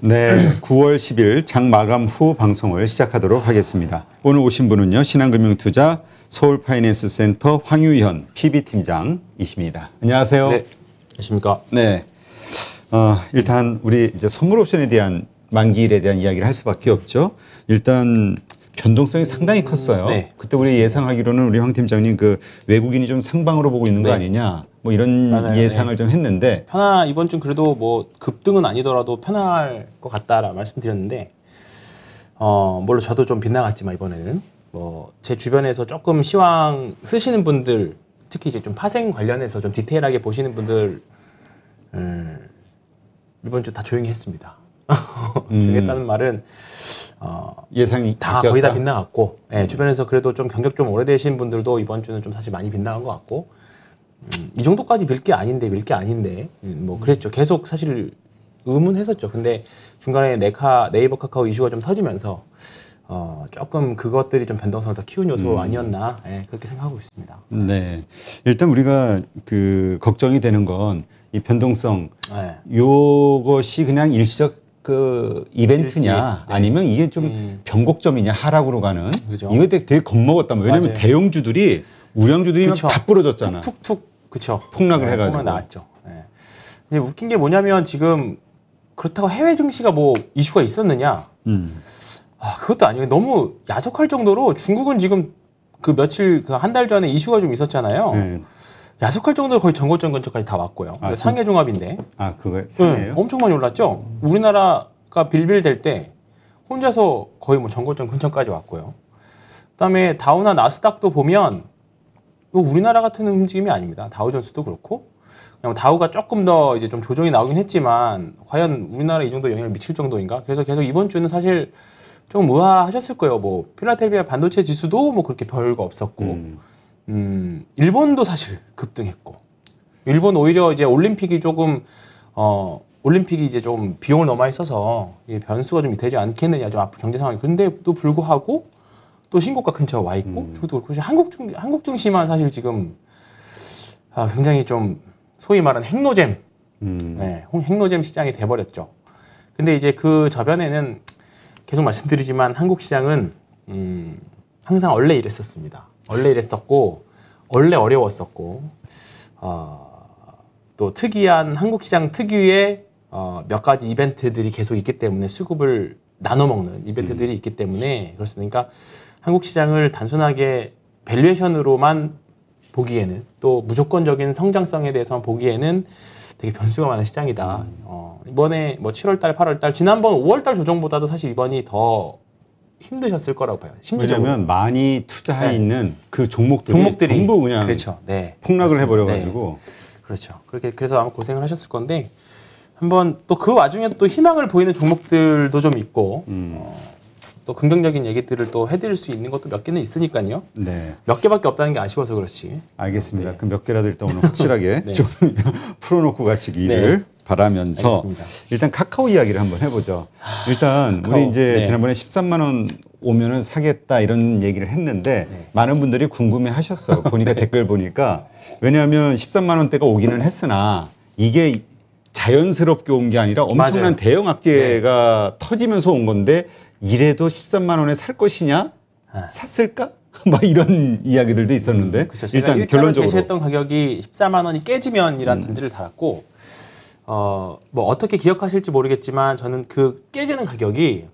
네, 9월 10일 장 마감 후 방송을 시작하도록 하겠습니다. 오늘 오신 분은요, 신한금융투자 서울파이낸스센터 황유현 PB팀장이십니다. 안녕하세요. 네, 안녕하십니까. 네, 어, 일단 우리 이제 선물옵션에 대한 만기일에 대한 이야기를 할 수밖에 없죠. 일단 변동성이 상당히 컸어요. 네. 그때 우리 예상하기로는 우리 황 팀장님 그 외국인이 좀 상방으로 보고 있는 거 네. 아니냐. 뭐 이런 맞아요. 예상을 네. 좀 했는데 편하 이번 주 그래도 뭐 급등은 아니더라도 편할 것 같다라 말씀드렸는데 어 물론 저도 좀 빗나갔지만 이번에는 뭐 제 주변에서 조금 시황 쓰시는 분들 특히 이제 좀 파생 관련해서 좀 디테일하게 보시는 분들 음, 이번 주 다 조용히 했습니다. 조용 했다는 음. 말은 어, 예상이 다 바뀌었다. 거의 다 빗나갔고 예, 음. 주변에서 그래도 좀 경력 좀 오래되신 분들도 이번 주는 좀 사실 많이 빗나간 것 같고 음, 이 정도까지 밀게 아닌데 밀게 아닌데 음, 뭐 그랬죠. 계속 사실 의문했었죠. 근데 중간에 네카 네이버 카카오 이슈가 좀 터지면서 어, 조금 그것들이 좀 변동성을 더 키운 요소 음. 아니었나 예, 그렇게 생각하고 있습니다. 네, 일단 우리가 그 걱정이 되는 건 이 변동성 네. 요것이 그냥 일시적 그 이벤트냐 네. 아니면 이게 좀 음. 변곡점이냐 하락으로 가는 그렇죠. 이거 되게, 되게 겁먹었다. 왜냐하면 맞아요. 대형주들이 우량주들이 그쵸. 다 부러졌잖아. 툭툭 그쵸. 폭락을 네, 해가지고. 나왔죠. 네. 근데 웃긴 게 뭐냐면 지금 그렇다고 해외 증시가 뭐 이슈가 있었느냐? 음. 아 그것도 아니에요. 너무 야속할 정도로 중국은 지금 그 며칠 그 한 달 전에 이슈가 좀 있었잖아요. 네. 야속할 정도로 거의 전고전 근처까지 다 왔고요. 아, 상해 종합인데. 아 그거 상해요? 네, 엄청 많이 올랐죠. 우리나라가 빌빌 될때 혼자서 거의 뭐전고전 근처까지 왔고요. 그다음에 다우나 나스닥도 보면 우리나라 같은 움직임이 아닙니다. 다우전스도 그렇고 그냥 다우가 조금 더 이제 좀 조정이 나오긴 했지만 과연 우리나라 이 정도 영향을 미칠 정도인가? 그래서 계속 이번 주는 사실 좀 의아하셨을 거예요. 뭐 필라델비아 반도체 지수도 뭐 그렇게 별거 없었고 음. 음, 일본도 사실 급등했고 일본 오히려 이제 올림픽이 조금 어 올림픽이 이제 좀 비용을 너무 많이 써서 변수가 좀 되지 않겠느냐 좀 앞으로 경제 상황이 그런데도 불구하고 또 신고가 근처 에와 있고 음. 중도 그렇고 한국 중 한국 중심만 사실 지금 아, 굉장히 좀 소위 말하는 핵노잼, 음. 네, 핵노잼 시장이 돼버렸죠. 근데 이제 그 저변에는 계속 말씀드리지만 한국 시장은 음, 항상 원래 이랬었습니다. 원래 이랬었고 원래 어려웠었고 어, 또 특이한 한국 시장 특유의 어, 몇 가지 이벤트들이 계속 있기 때문에 수급을 나눠 먹는 이벤트들이 음. 있기 때문에 그렇습니다. 그러니까 한국 시장을 단순하게 밸류에이션으로만 보기에는 또 무조건적인 성장성에 대해서 보기에는 되게 변수가 많은 시장이다. 음. 어, 이번에 뭐 7월달, 8월달, 지난번 5월달 조정보다도 사실 이번이 더 힘드셨을 거라고 봐요. 심리적으 왜냐하면 많이 투자해 네. 있는 그 종목들이, 종목들이 전부 그냥 그렇죠. 네. 폭락을 해버려가지고 네. 그렇죠. 그렇게 그래서 아마 고생을 하셨을 건데 한번 또 그 와중에 또 희망을 보이는 종목들도 좀 있고 음. 어, 또 긍정적인 얘기들을 또 해드릴 수 있는 것도 몇 개는 있으니까요. 네. 몇 개밖에 없다는 게 아쉬워서 그렇지. 알겠습니다. 네. 그럼 몇 개라도 일단 오늘 확실하게 네. 좀 풀어놓고 가시기를 네. 바라면서 알겠습니다. 일단 카카오 이야기를 한번 해보죠. 일단 카카오, 우리 이제 네. 지난번에 13만 원 오면은 사겠다 이런 얘기를 했는데 네. 많은 분들이 궁금해하셨어. 보니까 댓글 보니까 왜냐하면 13만 원대가 오기는 했으나 이게 자연스럽게 온 게 아니라 엄청난 맞아요. 대형 악재가 터지면서 온 건데 이래도 13만 원에 살 것이냐? 네. 샀을까? 막 이런 이야기들도 있었는데 음, 그렇죠. 일단 결론적으로 제시했던 가격이 14만 원이 깨지면이라는 음. 단지를 달았고 어, 뭐 어떻게 기억하실지 모르겠지만 저는 그 깨지는 가격이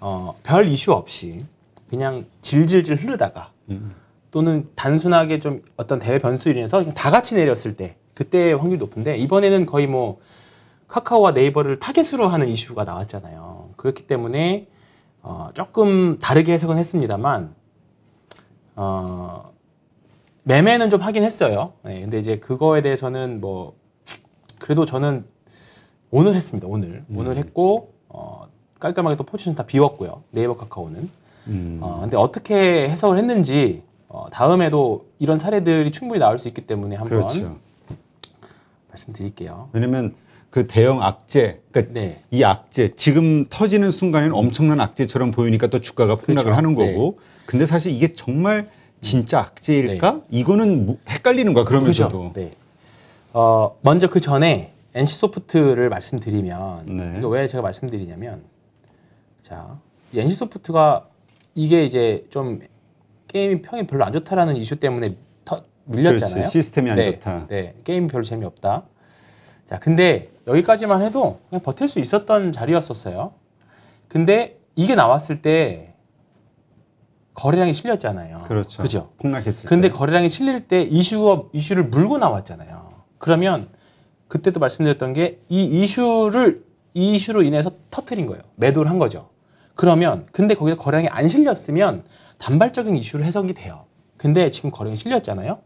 어, 별 이슈 없이 그냥 질질질 흐르다가 음. 또는 단순하게 좀 어떤 대외 변수로 인해서 다 같이 내렸을 때 그때 확률이 높은데 이번에는 거의 뭐 카카오와 네이버를 타겟으로 하는 이슈가 나왔잖아요. 그렇기 때문에 어, 조금 다르게 해석은 했습니다만 어, 매매는 좀 하긴 했어요. 네, 근데 이제 그거에 대해서는 뭐 그래도 저는 오늘 했습니다. 오늘 음. 오늘 했고 어, 깔끔하게 또 포지션 다 비웠고요. 네이버 카카오는. 음. 어, 근데 어떻게 해석을 했는지 어, 다음에도 이런 사례들이 충분히 나올 수 있기 때문에 한번 그렇죠. 말씀드릴게요. 왜냐면 그 대형 악재, 그러니까 네. 이 악재 지금 터지는 순간에는 엄청난 악재처럼 보이니까 또 주가가 폭락을 그렇 하는 네. 거고, 네. 근데 사실 이게 정말 진짜 악재일까? 네. 이거는 뭐 헷갈리는 거야 그러면서도. 그 어, 먼저 그 전에 NC 소프트를 말씀드리면 네. 이거 왜 제가 말씀드리냐면, 자 NC 소프트가 이게 이제 좀게임 평이 별로 안 좋다라는 이슈 때문에 터, 밀렸잖아요. 그렇지. 시스템이 안 좋다. 네, 게임 별로 재미없다. 자, 근데 여기까지만 해도 그냥 버틸 수 있었던 자리였었어요. 근데 이게 나왔을 때 거래량이 실렸잖아요. 그렇죠. 그죠? 폭락했을 근데 때. 거래량이 실릴 때 이슈업 이슈를 물고 나왔잖아요. 그러면 그때도 말씀드렸던 게 이 이슈를 이 이슈로 인해서 터트린 거예요. 매도를 한 거죠. 그러면 근데 거기서 거래량이 안 실렸으면 단발적인 이슈로 해석이 돼요. 근데 지금 거래량이 실렸잖아요.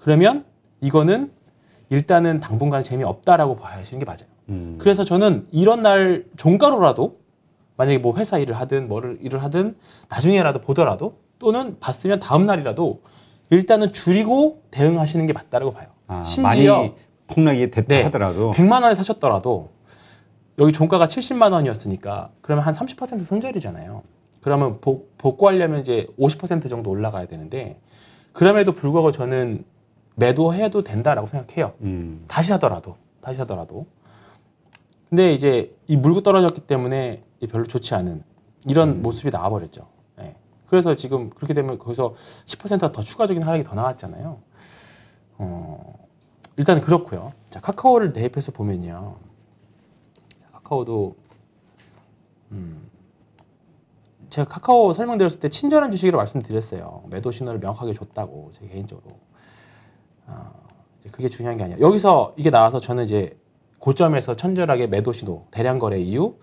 그러면 이거는 일단은 당분간 재미없다라고 봐야하시는 게 맞아요. 음. 그래서 저는 이런 날 종가로라도 만약에 뭐 회사 일을 하든 뭐를 일을 하든 나중에라도 보더라도 또는 봤으면 다음 날이라도 일단은 줄이고 대응하시는 게 맞다라고 봐요. 아, 심지어 폭락이 됐다 네, 하더라도 100만 원에 사셨더라도 여기 종가가 70만 원이었으니까 그러면 한 30% 손절이잖아요. 그러면 복, 복구하려면 이제 50% 정도 올라가야 되는데 그럼에도 불구하고 저는 매도해도 된다라고 생각해요. 음. 다시 하더라도 다시 하더라도 근데 이제 이 물고 떨어졌기 때문에 별로 좋지 않은 이런 음. 모습이 나와버렸죠. 네. 그래서 지금 그렇게 되면 거기서 1 0 더 추가적인 하락이 더 나왔잖아요. 어, 일단 그렇고요. 자 카카오를 대입해서 보면요. 자, 카카오도 음, 제가 카카오 설명드렸을 때 친절한 주식이라고 말씀드렸어요. 매도 신호를 명확하게 줬다고 제 개인적으로. 어, 이제 그게 중요한 게아니라 여기서 이게 나와서 저는 이제 고점에서 천절하게 매도 신호, 대량 거래 이유,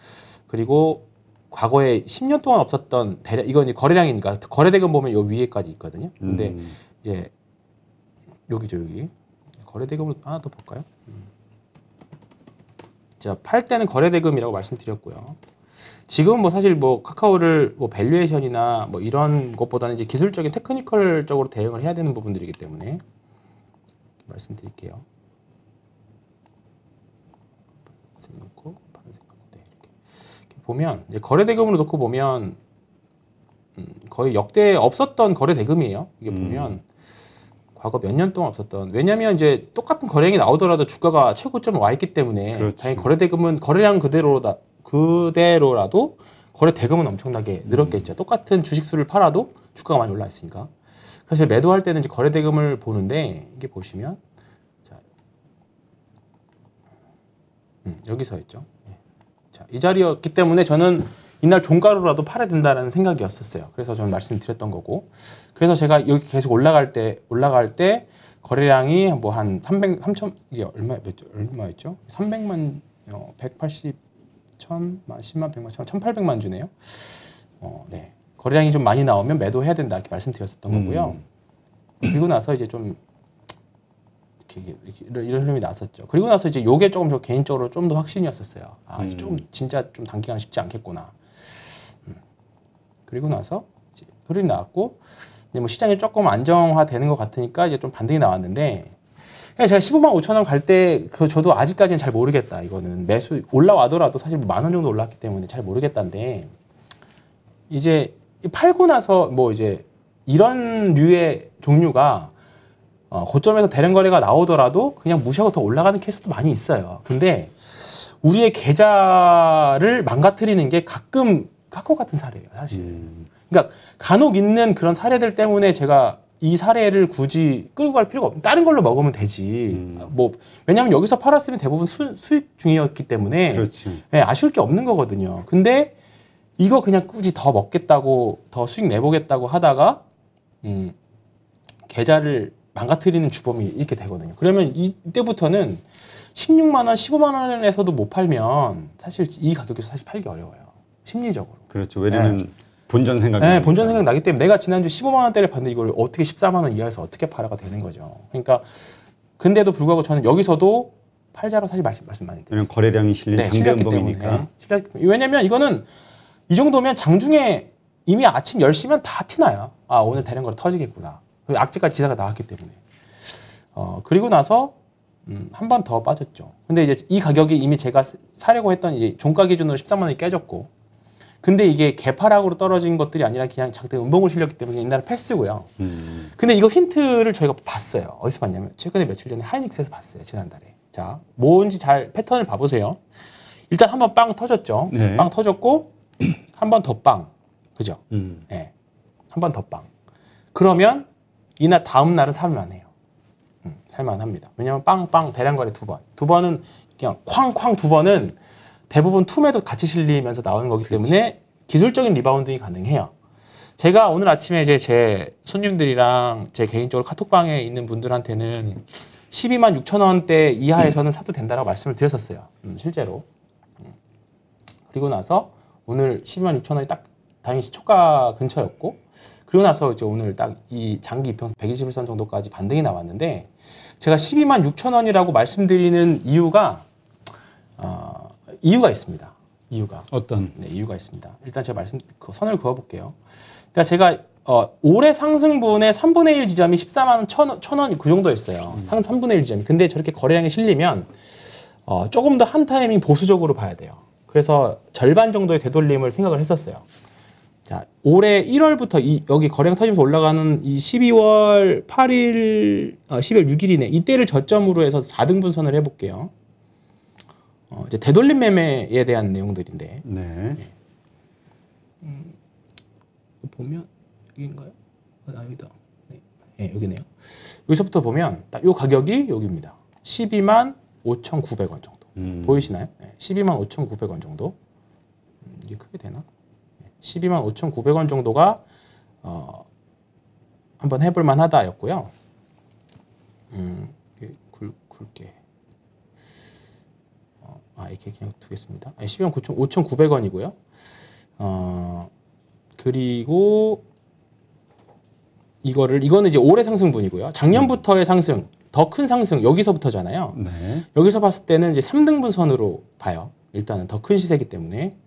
그리고 과거에 10년 동안 없었던 대량 이건 이제 거래량이니까 거래 대금 보면 요 위에까지 있거든요. 근데 음. 이제 여기죠 여기 거래 대금을 하나 더 볼까요? 음. 자, 팔 때는 거래 대금이라고 말씀드렸고요. 지금 뭐 사실 뭐 카카오를 뭐 밸류에이션이나 뭐 이런 것보다는 이제 기술적인 테크니컬적으로 대응을 해야 되는 부분들이기 때문에 말씀드릴게요. 색 넣고 파란색 넣고 네, 이렇게. 이렇게 보면 거래 대금으로 놓고 보면 음, 거의 역대 없었던 거래 대금이에요. 이게 음. 보면 과거 몇 년 동안 없었던 왜냐하면 이제 똑같은 거래량이 나오더라도 주가가 최고점 와 있기 때문에 그렇지. 당연히 거래 대금은 거래량 그대로다 그대로라도 거래 대금은 엄청나게 늘었겠죠. 음. 똑같은 주식 수를 팔아도 주가가 많이 올라 있으니까. 사실 매도할 때는 이제 거래 대금을 보는데 이게 보시면 자, 음, 여기 서 있죠. 예. 자, 이 자리였기 때문에 저는 이날 종가로라도 팔아야 된다는 생각이었었어요. 그래서 저는 말씀드렸던 거고. 그래서 제가 여기 계속 올라갈 때 올라갈 때 거래량이 뭐 한 300, 3천 이게 얼마 몇 얼마였죠? 300만 어, 180 1 0만 10만 100만 1 8 0만 주네요. 어, 네. 거래량이 좀 많이 나오면 매도해야 된다 이렇게 말씀드렸었던 음. 거고요. 그리고 나서 이제 좀 이렇게, 이렇게 이런, 흐름이 났었죠. 그리고 나서 이제 요게 조금 저 개인적으로 좀 더 확신이었었어요. 아, 음. 좀 진짜 좀 단기간 쉽지 않겠구나. 음. 그리고 나서 이제 흐름이 나왔고 이제 뭐 시장이 조금 안정화되는 것 같으니까 이제 좀 반등이 나왔는데 그냥 제가 15만 5천 원 갈 때 그 저도 아직까지는 잘 모르겠다. 이거는 매수 올라와더라도 사실 뭐 만원 정도 올랐기 때문에 잘 모르겠다인데 이제 팔고 나서 뭐 이제 이런 류의 종류가 어, 고점에서 대량 거래가 나오더라도 그냥 무시하고 더 올라가는 케이스도 많이 있어요. 근데 우리의 계좌를 망가뜨리는 게 가끔 카카오 같은 사례예요, 사실. 음. 그러니까 간혹 있는 그런 사례들 때문에 제가 이 사례를 굳이 끌고 갈 필요가 없. 다른 걸로 먹으면 되지. 음. 아, 뭐 왜냐하면 여기서 팔았으면 대부분 수, 수입 중이었기 때문에 네, 아쉬울 게 없는 거거든요. 근데 이거 그냥 굳이 더 먹겠다고 더 수익 내보겠다고 하다가 음, 계좌를 망가뜨리는 주범이 이렇게 되거든요. 그러면 이때부터는 16만 원, 15만 원에서도 못 팔면 사실 이 가격에서 사실 팔기 어려워요. 심리적으로. 그렇죠. 왜냐면 네. 본전 생각이. 네, 본전 생각 나기 때문에 내가 지난주 15만 원대를 봤는데 이걸 어떻게 14만 원 이하에서 어떻게 팔아가 되는 거죠. 그러니까 근데도 불구하고 저는 여기서도 팔자로 사실 말씀, 말씀 많이 드렸어요. 거래량이 실린 네, 장대 음봉이니까. 네, 왜냐면 이거는 이 정도면 장중에 이미 아침 10시면 다 티나요. 아, 오늘 되는 걸 터지겠구나. 악재까지 기사가 나왔기 때문에. 어, 그리고 나서 음, 한 번 더 빠졌죠. 근데 이제 이 가격이 이미 제가 사려고 했던 이제 종가 기준으로 13만 원이 깨졌고 근데 이게 개파락으로 떨어진 것들이 아니라 그냥 장대 은봉을 실렸기 때문에 옛날에 패스고요. 음. 근데 이거 힌트를 저희가 봤어요. 어디서 봤냐면 최근에 며칠 전에 하이닉스에서 봤어요. 지난달에. 자, 뭔지 잘 패턴을 봐보세요. 일단 한번 빵 터졌죠. 네. 빵 터졌고 한번더 빵. 그죠? 음. 예. 한 번 더 빵. 그러면 이날 다음 날은 살만 해요. 음, 살만 합니다. 왜냐면 빵빵 대량 거래 두 번. 두 번은 그냥 쾅쾅 두 번은 대부분 툼에도 같이 실리면서 나오는 거기 때문에 그치. 기술적인 리바운딩이 가능해요. 제가 오늘 아침에 이제 제 손님들이랑 제 개인적으로 카톡방에 있는 분들한테는 12만 6천 원대 이하에서는 사도 된다라고 말씀을 드렸었어요. 음, 실제로. 음. 그리고 나서 오늘 12만 6천 원이 딱당행히 시초가 근처였고 그리고 나서 이제 오늘 딱 이 장기 이평선 121선 정도까지 반등이 나왔는데 제가 12만 6천 원이라고 말씀드리는 이유가 어, 이유가 있습니다. 이유가 어떤? 네, 이유가 있습니다. 일단 제가 말씀 그 선을 그어볼게요. 그러니까 제가 어, 올해 상승분의 3분의 1 지점이 14만 천, 천 원, 그 정도였어요. 음. 3분의 1 지점이. 근데 저렇게 거래량이 실리면 어, 조금 더 한 타이밍 보수적으로 봐야 돼요. 그래서 절반 정도의 되돌림을 생각을 했었어요. 자, 올해 1월부터 이, 여기 거래량 터지면서 올라가는 이 12월 8일, 어, 아, 12월 6일이네. 이때를 저점으로 해서 4등 분선을 해볼게요. 어, 이제 되돌림 매매에 대한 내용들인데. 네. 네. 음, 보면, 여기인가요? 어, 아, 여기다. 네. 네, 여기네요. 여기서부터 보면, 딱요 가격이 여기입니다. 12만 5,900원 정도. 음. 보이시나요? 12만 5,900원 정도. 음, 이게 크게 되나? 12만 5,900원 정도가 어, 한번 해볼 만하다였고요. 음, 굵, 굵게. 어, 아, 이렇게 그냥 두겠습니다. 12만 9천, 5,900원이고요. 어, 그리고 이거를, 이거는 이제 올해 상승분이고요. 작년부터의 상승. 더큰 상승 여기서부터잖아요. 네. 여기서 봤을 때는 이제 3등분 선으로 봐요. 일단은 더 큰 시세기 이 때문에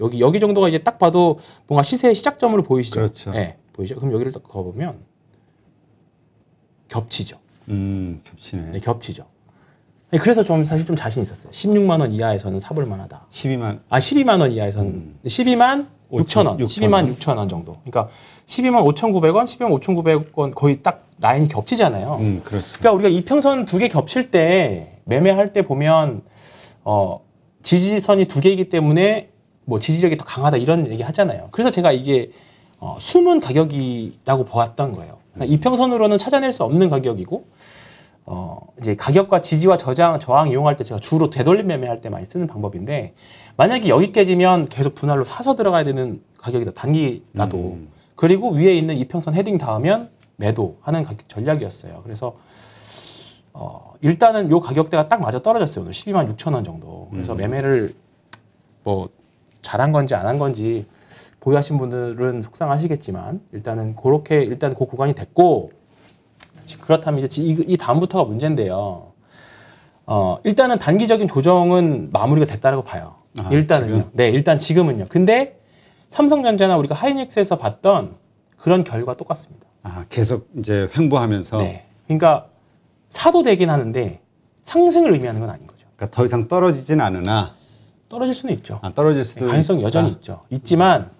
여기 여기 정도가 이제 딱 봐도 뭔가 시세의 시작점으로 보이시죠. 그렇죠. 네, 보이죠. 그럼 여기를 딱 거보면 겹치죠. 음, 겹치네. 네, 겹치죠. 네, 그래서 좀 사실 좀 자신 있었어요. 16만 원 이하에서는 사볼 만하다. 12만 아 12만 원 이하에서는 음. 12만 6천 원, 12만 6천 원 정도. 그러니까 12만 5,900원, 12만 5,900원 거의 딱 라인이 겹치잖아요. 음, 그러니까 우리가 이평선 두 개 겹칠 때 매매할 때 보면 어, 지지선이 두 개이기 때문에 뭐 지지력이 더 강하다 이런 얘기 하잖아요. 그래서 제가 이게 어, 숨은 가격이라고 보았던 거예요. 그러니까 이평선으로는 찾아낼 수 없는 가격이고 어, 이제 가격과 지지와 저장, 저항 이용할 때 제가 주로 되돌림 매매할 때 많이 쓰는 방법인데 만약에 여기 깨지면 계속 분할로 사서 들어가야 되는 가격이다 단기라도 음. 그리고 위에 있는 이평선 헤딩 닿으면 매도하는 가격 전략이었어요. 그래서 어, 일단은 요 가격대가 딱 맞아 떨어졌어요. 오늘 12만 6천 원 정도. 그래서 음. 매매를 뭐 잘한 건지 안 한 건지 보유하신 분들은 속상하시겠지만 일단은 그렇게 일단 그 구간이 됐고 그렇다면 이제 이, 다음부터가 문제인데요. 어, 일단은 단기적인 조정은 마무리가 됐다고 라 봐요. 아, 일단은요. 지금? 네, 일단 지금은요. 근데 삼성전자나 우리가 하이닉스에서 봤던 그런 결과 똑같습니다. 아, 계속 이제 횡보하면서. 네. 그러니까 사도 되긴 하는데 상승을 의미하는 건 아닌 거죠. 그러니까 더 이상 떨어지진 않으나 떨어질 수는 있죠. 아, 떨어질 네, 수도 가능성 여전히 있죠. 있지만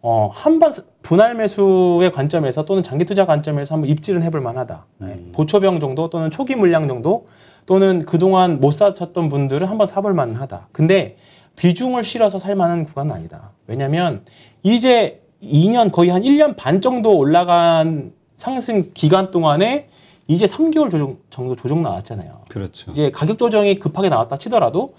어, 한 번 분할 매수의 관점에서 또는 장기 투자 관점에서 한번 입질은 해볼 만하다. 네. 음. 보초병 정도 또는 초기 물량 정도 또는 그동안 못 사셨던 분들은 한번 사볼 만하다. 근데 비중을 실어서 살 만한 구간은 아니다. 왜냐면 이제 2년 거의 한 1년 반 정도 올라간 상승 기간 동안에 이제 3개월 조정 정도 조정 나왔잖아요. 그렇죠. 이제 가격 조정이 급하게 나왔다 치더라도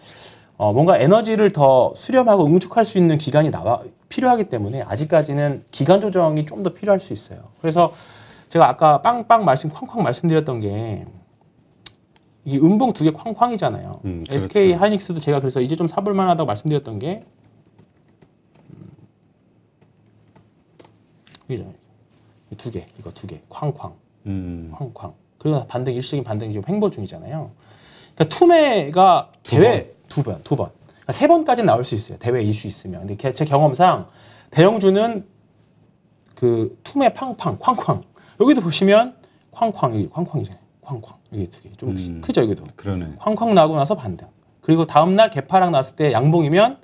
어, 뭔가 에너지를 더 수렴하고 응축할 수 있는 기간이 나와 필요하기 때문에 아직까지는 기간 조정이 좀 더 필요할 수 있어요. 그래서 제가 아까 빵빵 말씀 쾅쾅 말씀드렸던 게 이 음봉 두 개 쾅쾅이잖아요. 음, 그렇죠. SK 하이닉스도 제가 그래서 이제 좀 사볼 만하다고 말씀드렸던 게이 그죠? 두 개, 이거 두 개, 쾅쾅, 음. 쾅쾅. 그리고 반등 일시적인 반등이 지금 횡보 중이잖아요. 그러니까 투매가 두 대회 두 번, 두 번, 그러니까 세 번까지 나올 수 있어요. 대회 이수 있으면. 근데 제 경험상 대형주는 그 투매 팡팡, 쾅쾅. 여기도 보시면 쾅쾅이, 쾅쾅이잖아요. 쾅쾅. 이게 두 개. 좀 음. 크죠, 여기도. 그러네. 쾅쾅 나고 나서 반등. 그리고 다음날 개파락 났을 때 양봉이면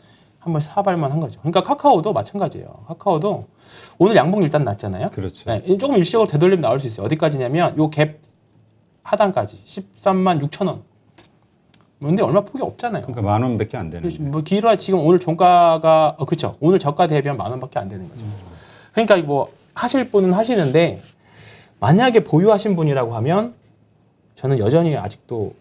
한번 사발만 한 거죠. 그러니까 카카오도 마찬가지예요. 카카오도 오늘 양봉 일단 났잖아요. 그렇죠. 네, 조금 일시적으로 되돌림 나올 수 있어요. 어디까지냐면 요 갭 하단까지 13만 6천 원. 뭐 근데 얼마 폭이 없잖아요. 그러니까 만 원밖에 안 되는 거죠. 뭐 길어야 지금 오늘 종가가 어, 그렇죠. 오늘 저가 대비하면 만 원밖에 안 되는 거죠. 음. 그러니까 뭐 하실 분은 하시는데 만약에 보유하신 분이라고 하면 저는 여전히 아직도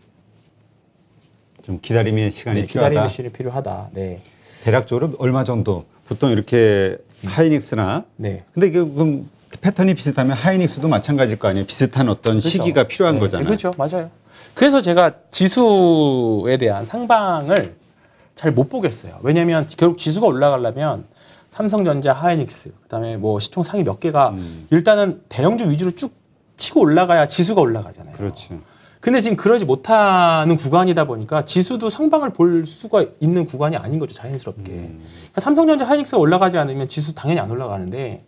좀 기다림의 시간이 네, 필요하다. 기다림의 시간이 필요하다. 네. 대략적으로 얼마 정도 보통 이렇게 음. 하이닉스나 네. 근데 이게 그럼 패턴이 비슷하면 하이닉스도 마찬가지일 거 아니에요. 비슷한 어떤 그렇죠. 시기가 네. 필요한 네. 거잖아요. 그렇죠. 맞아요. 그래서 제가 지수에 대한 상방을 잘 못 보겠어요. 왜냐하면 결국 지수가 올라가려면 삼성전자, 하이닉스, 그다음에 뭐 시총 상위 몇 개가 음. 일단은 대형주 위주로 쭉 치고 올라가야 지수가 올라가잖아요. 그렇죠. 근데 지금 그러지 못하는 구간이다 보니까 지수도 상방을 볼 수가 있는 구간이 아닌 거죠 자연스럽게. 음. 그러니까 삼성전자 하이닉스가 올라가지 않으면 지수 당연히 안 올라가는데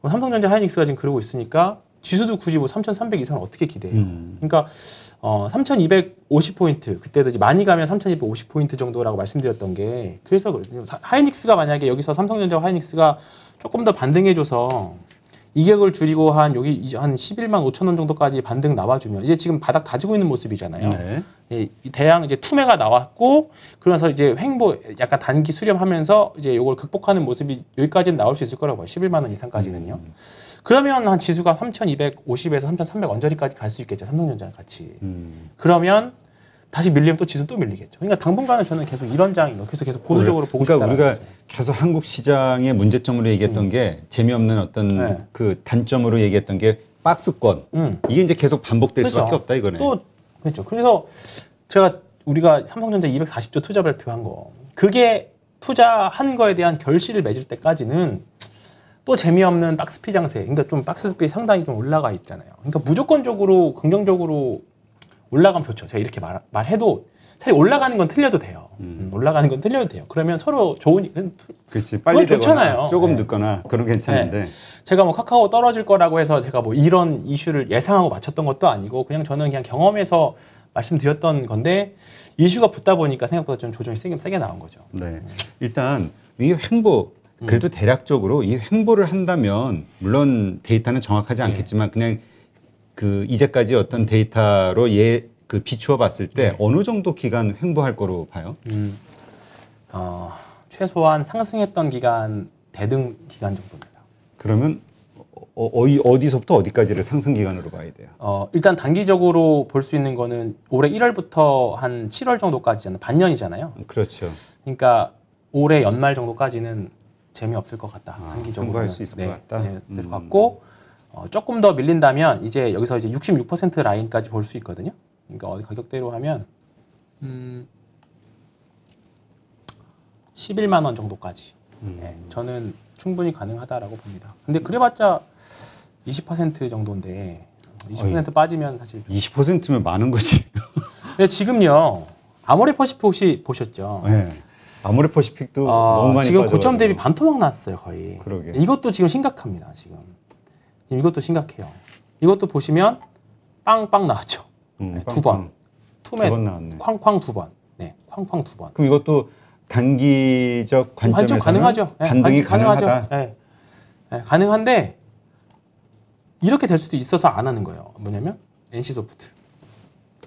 뭐 삼성전자 하이닉스가 지금 그러고 있으니까 지수도 굳이 뭐 3,300 이상 을 어떻게 기대해요? 음. 그러니까 어 3,250포인트 그때도 이제 많이 가면 3,250포인트 정도라고 말씀드렸던 게 그래서 그렇요 하이닉스가 만약에 여기서 삼성전자 하이닉스가 조금 더 반등해줘서 이격을 줄이고 한 여기 이제 한 11만 5천 원 정도까지 반등 나와주면 이제 지금 바닥 다지고 있는 모습이잖아요. 네. 예, 대양 이제 투매가 나왔고 그러면서 이제 횡보 약간 단기 수렴하면서 이제 이걸 극복하는 모습이 여기까지는 나올 수 있을 거라고 요 11만 원 이상까지는요. 음. 그러면 한 지수가 3,250에서 3,300 언저리까지 갈 수 있겠죠. 삼성전자 같이. 음. 그러면 다시 밀리면 또 지수 또 밀리겠죠. 그러니까 당분간은 저는 계속 이런 장이에요. 계속 계속 보수적으로 보고 그러니까 싶다. 그러니까 우리가 거죠. 계속 한국 시장의 문제점으로 얘기했던 음. 게 재미없는 어떤 네. 그 단점으로 얘기했던 게 박스권. 음. 이게 이제 계속 반복될 그렇죠. 수밖에 없다 이거네. 또 그렇죠. 그래서 제가 우리가 삼성전자 240조 투자 발표한 거 그게 투자한 거에 대한 결실을 맺을 때까지는 또 재미없는 박스피 장세, 그러니까 좀 박스피 상당히 좀 올라가 있잖아요. 그러니까 무조건적으로 긍정적으로 올라가면 좋죠. 제가 이렇게 말, 말해도 차라리 올라가는 건 틀려도 돼요. 음. 음 올라가는 건 틀려도 돼요. 그러면 서로 좋은 음, 글쎄 빨리 되잖아요. 조금 네. 늦거나 그런 괜찮은데 네. 제가 뭐 카카오 떨어질 거라고 해서 제가 뭐 이런 이슈를 예상하고 맞췄던 것도 아니고 그냥 저는 그냥 경험에서 말씀드렸던 건데 이슈가 붙다 보니까 생각보다 좀 조정이 세게 세게 나온 거죠. 네. 음. 일단 이 횡보 그래도 음. 대략적으로 이 횡보를 한다면 물론 데이터는 정확하지 예. 않겠지만 그냥 그 이제까지 어떤 데이터로 예, 그 비추어 봤을 때 네. 어느 정도 기간 횡보할 거로 봐요? 음, 어, 최소한 상승했던 기간 대등 기간 정도입니다. 그러면 어, 어 어디서부터 어디까지를 상승 기간으로 봐야 돼요? 어, 일단 단기적으로 볼 수 있는 거는 올해 1월부터 한 7월 정도까지잖아요. 반년이잖아요. 음, 그렇죠. 그러니까 올해 연말 정도까지는 재미없을 것 같다. 단기적으로 아, 할수 있을 네, 것 같다. 네, 음. 것 같고 어, 조금 더 밀린다면 이제 여기서 이제 66% 라인까지 볼 수 있거든요. 그러니까 어디 가격대로 하면 음 11만 원 정도까지. 음. 네, 저는 충분히 가능하다라고 봅니다. 근데 그래봤자 20% 정도인데 20% 어, 어이, 빠지면 사실 20%면 많은 거지. 근데 네, 지금요 아모레퍼시픽 시 보셨죠? 네. 예. 아모레퍼시픽도 어, 너무 많이 지금 빠져가지고. 고점 대비 반토막 났어요 거의. 그러게. 이것도 지금 심각합니다 지금. 이것도 심각해요. 이것도 보시면 빵빵 나왔죠. 음, 네, 두 번. 투맨. 두번 나왔네. 쾅쾅 두 번. 네, 쾅쾅 두 번. 그럼 이것도 단기적 뭐 관점에서 가능하죠. 네, 반등이 네, 가능하죠. 가능 네. 네, 가능한데 이렇게 될 수도 있어서 안 하는 거예요. 뭐냐면 NC 소프트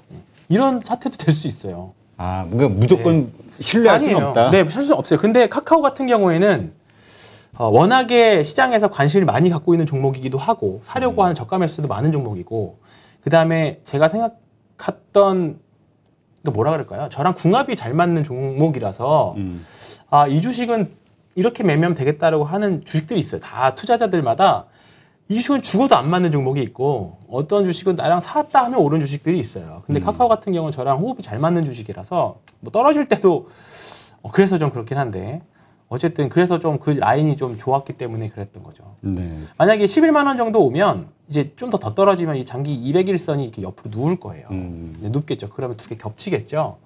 네, 이런 사태도 될 수 있어요. 아, 그러니까 무조건 네. 신뢰할 수는 없다. 네, 실수 없어요. 근데 카카오 같은 경우에는 어, 워낙에 시장에서 관심을 많이 갖고 있는 종목이기도 하고 사려고 음. 하는 저가 매수도 많은 종목이고 그 다음에 제가 생각했던 그 뭐라 그럴까요? 저랑 궁합이 잘 맞는 종목이라서 음. 아이 주식은 이렇게 매면 되겠다라고 하는 주식들이 있어요. 다 투자자들마다 이 주식은 죽어도 안 맞는 종목이 있고 어떤 주식은 나랑 샀다 하면 오른 주식들이 있어요. 근데 음. 카카오 같은 경우는 저랑 호흡이 잘 맞는 주식이라서 뭐 떨어질 때도 어, 그래서 좀 그렇긴 한데 어쨌든 그래서 좀 그 라인이 좀 좋았기 때문에 그랬던 거죠. 네. 만약에 11만 원 정도 오면 이제 좀 더 더 떨어지면 이 장기 2 0 0일선이 이렇게 옆으로 누울 거예요. 음. 눕겠죠. 그러면 두 개 겹치겠죠.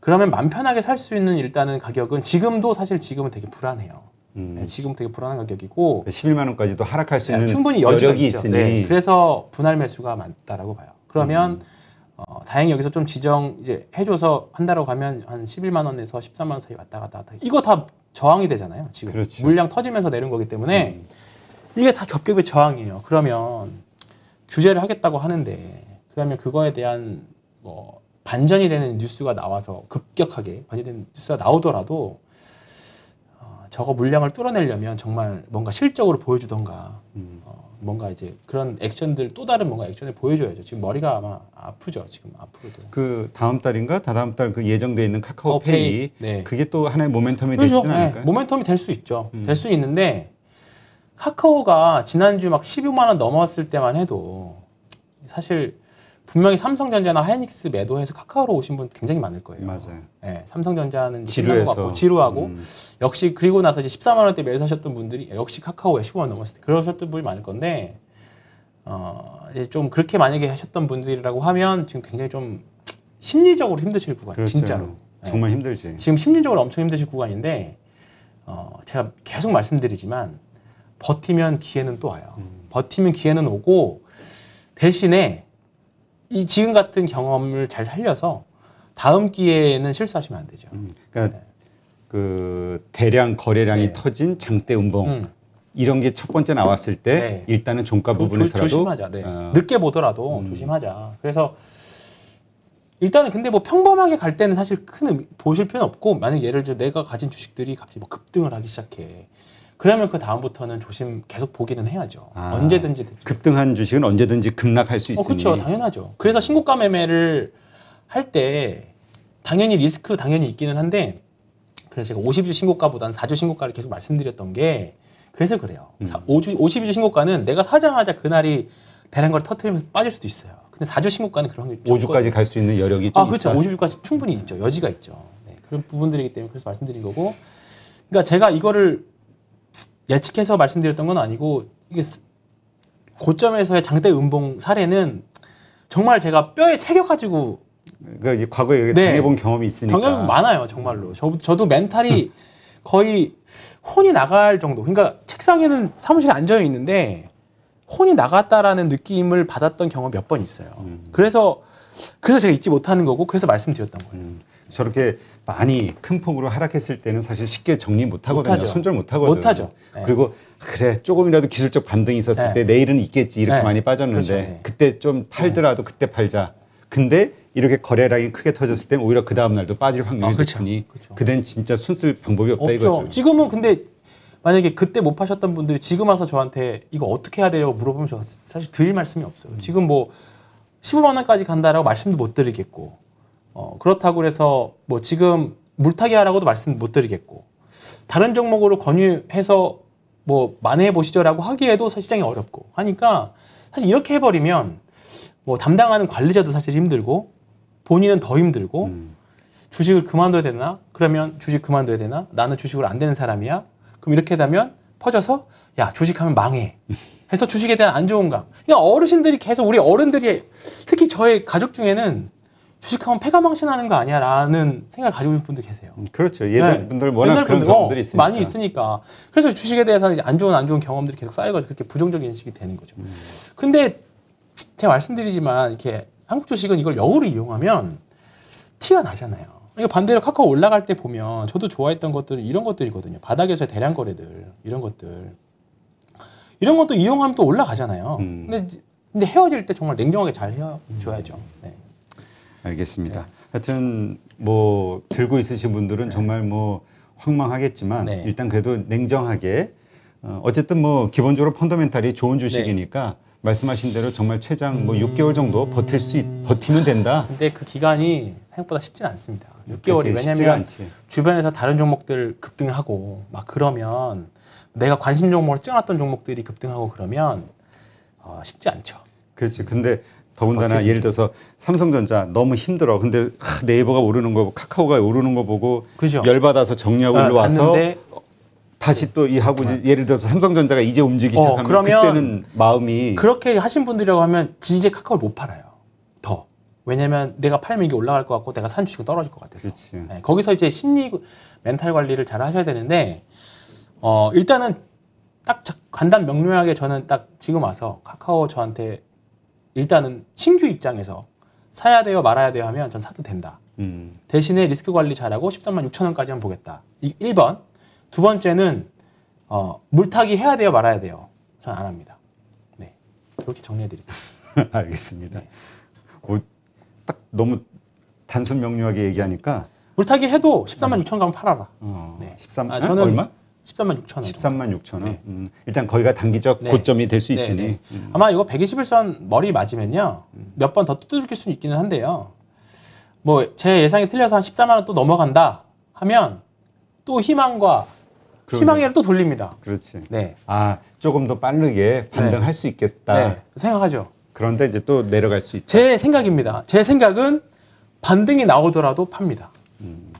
그러면 맘 편하게 살 수 있는 일단은 가격은 지금도 사실 지금은 되게 불안해요. 음. 네, 지금 되게 불안한 가격이고 11만 그러니까 원까지도 하락할 수 네, 있는 충분히 여력이 있으니 네, 그래서 분할 매수가 많다라고 봐요. 그러면 음. 어, 다행히 여기서 좀 지정 이제 해줘서 한다고 하면 한 11만 원에서 13만 원 사이 왔다 갔다 하다 이거 다 저항이 되잖아요. 지금 그렇지. 물량 터지면서 내린 거기 때문에 음. 이게 다 겹겹이 저항이에요. 그러면 규제를 하겠다고 하는데 그러면 그거에 대한 뭐 반전이 되는 뉴스가 나와서 급격하게 반전된 뉴스가 나오더라도 어, 저거 물량을 뚫어내려면 정말 뭔가 실적으로 보여주던가 음. 뭔가 이제 그런 액션들 또 다른 뭔가 액션을 보여줘야죠. 지금 머리가 아마 아프죠. 지금 앞으로도. 그 다음 달인가 다다음 달 그 예정돼 있는 카카오페이 어, 네. 그게 또 하나의 모멘텀이 되지 그렇죠. 네. 않을까요? 네. 모멘텀이 될 수 있죠. 음. 될수 있는데 카카오가 지난주 막 15만 원 넘어왔을 때만 해도 사실 분명히 삼성전자나 하이닉스 매도해서 카카오로 오신 분 굉장히 많을 거예요. 맞아요. 네, 삼성전자는 지루해서 뭐 지루하고 음. 역시 그리고 나서 이제 14만 원대 매수하셨던 분들이 역시 카카오에 15만 원 넘었을 때 그러셨던 분이 많을 건데 어, 좀 그렇게 만약에 하셨던 분들이라고 하면 지금 굉장히 좀 심리적으로 힘드실 구간 그렇죠. 진짜로 정말 네. 힘들지. 지금 심리적으로 엄청 힘드실 구간인데 어, 제가 계속 말씀드리지만 버티면 기회는 또 와요. 음. 버티면 기회는 오고 대신에 이 지금 같은 경험을 잘 살려서 다음 기회에는 실수하시면 안 되죠. 음, 그러니까 네. 그 대량 거래량이 네. 터진 장대 음봉 음. 이런 게 첫 번째 나왔을 때 네. 일단은 종가 조, 부분에서라도 조, 심하자 어. 네. 아. 늦게 보더라도 음. 조심하자. 그래서 일단은 근데 뭐 평범하게 갈 때는 사실 큰 의미, 보실 필요는 없고 만약 예를 들어 내가 가진 주식들이 갑자기 뭐 급등을 하기 시작해. 그러면 그 다음부터는 조심 계속 보기는 해야죠. 아, 언제든지 됐죠. 급등한 주식은 언제든지 급락할 수 어, 있으니. 어, 그렇죠. 당연하죠. 그래서 신고가 매매를 할 때 당연히 리스크 당연히 있기는 한데 그래서 제가 50주 신고가보다는 4주 신고가를 계속 말씀드렸던 게 그래서 그래요. 음. 5주, 52주 신고가는 내가 사자마자 그날이 대란 걸 터트리면서 빠질 수도 있어요. 근데 4주 신고가는 그런 확률이 5주까지 갈 수 있는 여력이 아, 그렇죠. 있어요. 50주까지 충분히 있죠. 여지가 있죠. 네, 그런 부분들이기 때문에 그래서 말씀드린 거고 그러니까 제가 이거를 예측해서 말씀드렸던 건 아니고 이게 고점에서의 장대 음봉 사례는 정말 제가 뼈에 새겨가지고 그러니까 과거에 네. 당해본 경험이 있으니까 경험 많아요 정말로 저, 저도 멘탈이 거의 혼이 나갈 정도 그러니까 책상에는 사무실에 앉아 있는데 혼이 나갔다라는 느낌을 받았던 경험 몇 번 있어요 음. 그래서 그래서 제가 잊지 못하는 거고 그래서 말씀드렸던 거예요 음. 저렇게 많이 큰 폭으로 하락했을 때는 사실 쉽게 정리 못 하거든요. 못하죠. 손절 못 하거든요. 못하죠. 네. 그리고 그래 조금이라도 기술적 반등이 있었을 네. 때 내일은 있겠지 이렇게 네. 많이 빠졌는데 그렇죠. 네. 그때좀 팔더라도 네. 그때 팔자. 근데 이렇게 거래량이 크게 터졌을 땐 오히려 그 다음 날도 빠질 아, 확률이 아, 그렇죠. 그렇죠. 그땐 진짜 손쓸 방법이 없다 없죠. 이거죠. 지금은 근데 만약에 그때 못 파셨던 분들이 지금 와서 저한테 이거 어떻게 해야 돼요 물어보면 제가 사실 드릴 말씀이 없어요. 음. 지금 뭐 15만 원까지 간다라고 말씀도 못 드리겠고 어, 그렇다고 해서 뭐 지금 물타기 하라고도 말씀 못 드리겠고 다른 종목으로 권유해서 뭐 만회해 보시죠라고 하기에도 시장이 어렵고 하니까 사실 이렇게 해버리면 뭐 담당하는 관리자도 사실 힘들고 본인은 더 힘들고 음. 주식을 그만둬야 되나 그러면 주식 그만둬야 되나 나는 주식을 안 되는 사람이야 그럼 이렇게 되면 퍼져서 야 주식하면 망해 해서 주식에 대한 안 좋은 감 그냥 그러니까 어르신들이 계속 우리 어른들이 특히 저의 가족 중에는 주식하면 폐가망신하는거 아니야라는 생각을 가지고 있는 분들 계세요. 음, 그렇죠. 옛날 네. 분들 워낙 옛날 그런 분들, 어, 이 있으니까. 많이 있으니까. 그래서 주식에 대해서 는안 좋은 안 좋은 경험들이 계속 쌓여가지고 그렇게 부정적인 인식이 되는 거죠. 음. 근데 제가 말씀드리지만 이렇게 한국 주식은 이걸 역으로 이용하면 티가 나잖아요. 그러 그러니까 반대로 카카오 올라갈 때 보면 저도 좋아했던 것들은 이런 것들이거든요. 바닥에서 의 대량 거래들 이런 것들 이런 것도 이용하면 또 올라가잖아요. 음. 근데 근데 헤어질 때 정말 냉정하게 잘 헤어져야죠. 음. 네. 알겠습니다. 하여튼 뭐 들고 있으신 분들은 네. 정말 뭐 황망하겠지만 네. 일단 그래도 냉정하게 어, 어쨌든 뭐 기본적으로 펀더멘탈이 좋은 네. 주식이니까 네. 말씀하신 대로 정말 최장 뭐 음... 6개월 정도 버틸 수 있, 버티면 된다. 근데 그 기간이 생각보다 쉽진 않습니다. 6개월이 왜냐면 주변에서 다른 종목들 급등하고 막 그러면 내가 관심 종목을 찍어놨던 종목들이 급등하고 그러면 어, 쉽지 않죠. 그렇지. 근데 더군다나 맞 아, 네. 예를 들어서 삼성전자 너무 힘들어. 근데 하, 네이버가 오르는 거, 카카오가 오르는 거 보고 그죠. 열받아서 정리하고 아, 일로 와서 다시 또 이 하고 이제 네. 예를 들어서 삼성전자가 이제 움직이기 어, 시작하면 그러면 그때는 마음이 그렇게 하신 분들이라고 하면 이제 카카오를 못 팔아요. 더 왜냐면 내가 팔면 이게 올라갈 것 같고 내가 산 주식은 떨어질 것 같아서 네, 거기서 이제 심리 멘탈 관리를 잘 하셔야 되는데 어, 일단은 딱 간단 명료하게 저는 딱 지금 와서 카카오 저한테 일단은 신규 입장에서 사야 돼요 말아야 돼요 하면 전 사도 된다. 음. 대신에 리스크 관리 잘하고 13만 6천 원까지만 보겠다. 이 1번. 두 번째는 어, 물타기 해야 돼요 말아야 돼요. 전 안 합니다. 네. 이렇게 정리해드립니다. 알겠습니다. 네. 뭐 오, 딱 너무 단순 명료하게 얘기하니까 물타기 해도 13만 6천 음. 가면 팔아라. 어, 네. 13만 아, 아, 저는 얼마? 13만 6천 원. 13만 6천 원. 네. 음, 일단 거기가 단기적 네. 고점이 될수 네, 있으니. 네. 음. 아마 이거 121선 머리 맞으면요. 몇 번더 두들길 수 있기는 한데요. 뭐 제 예상이 틀려서 한 14만 원 또 넘어간다 하면 또 희망과 희망에를 또 돌립니다. 그렇지. 네. 아 조금 더 빠르게 반등할 네. 수 있겠다. 생각하죠. 그런데 이제 또 내려갈 수 있다. 제 생각입니다. 제 생각은 반등이 나오더라도 팝니다. 음,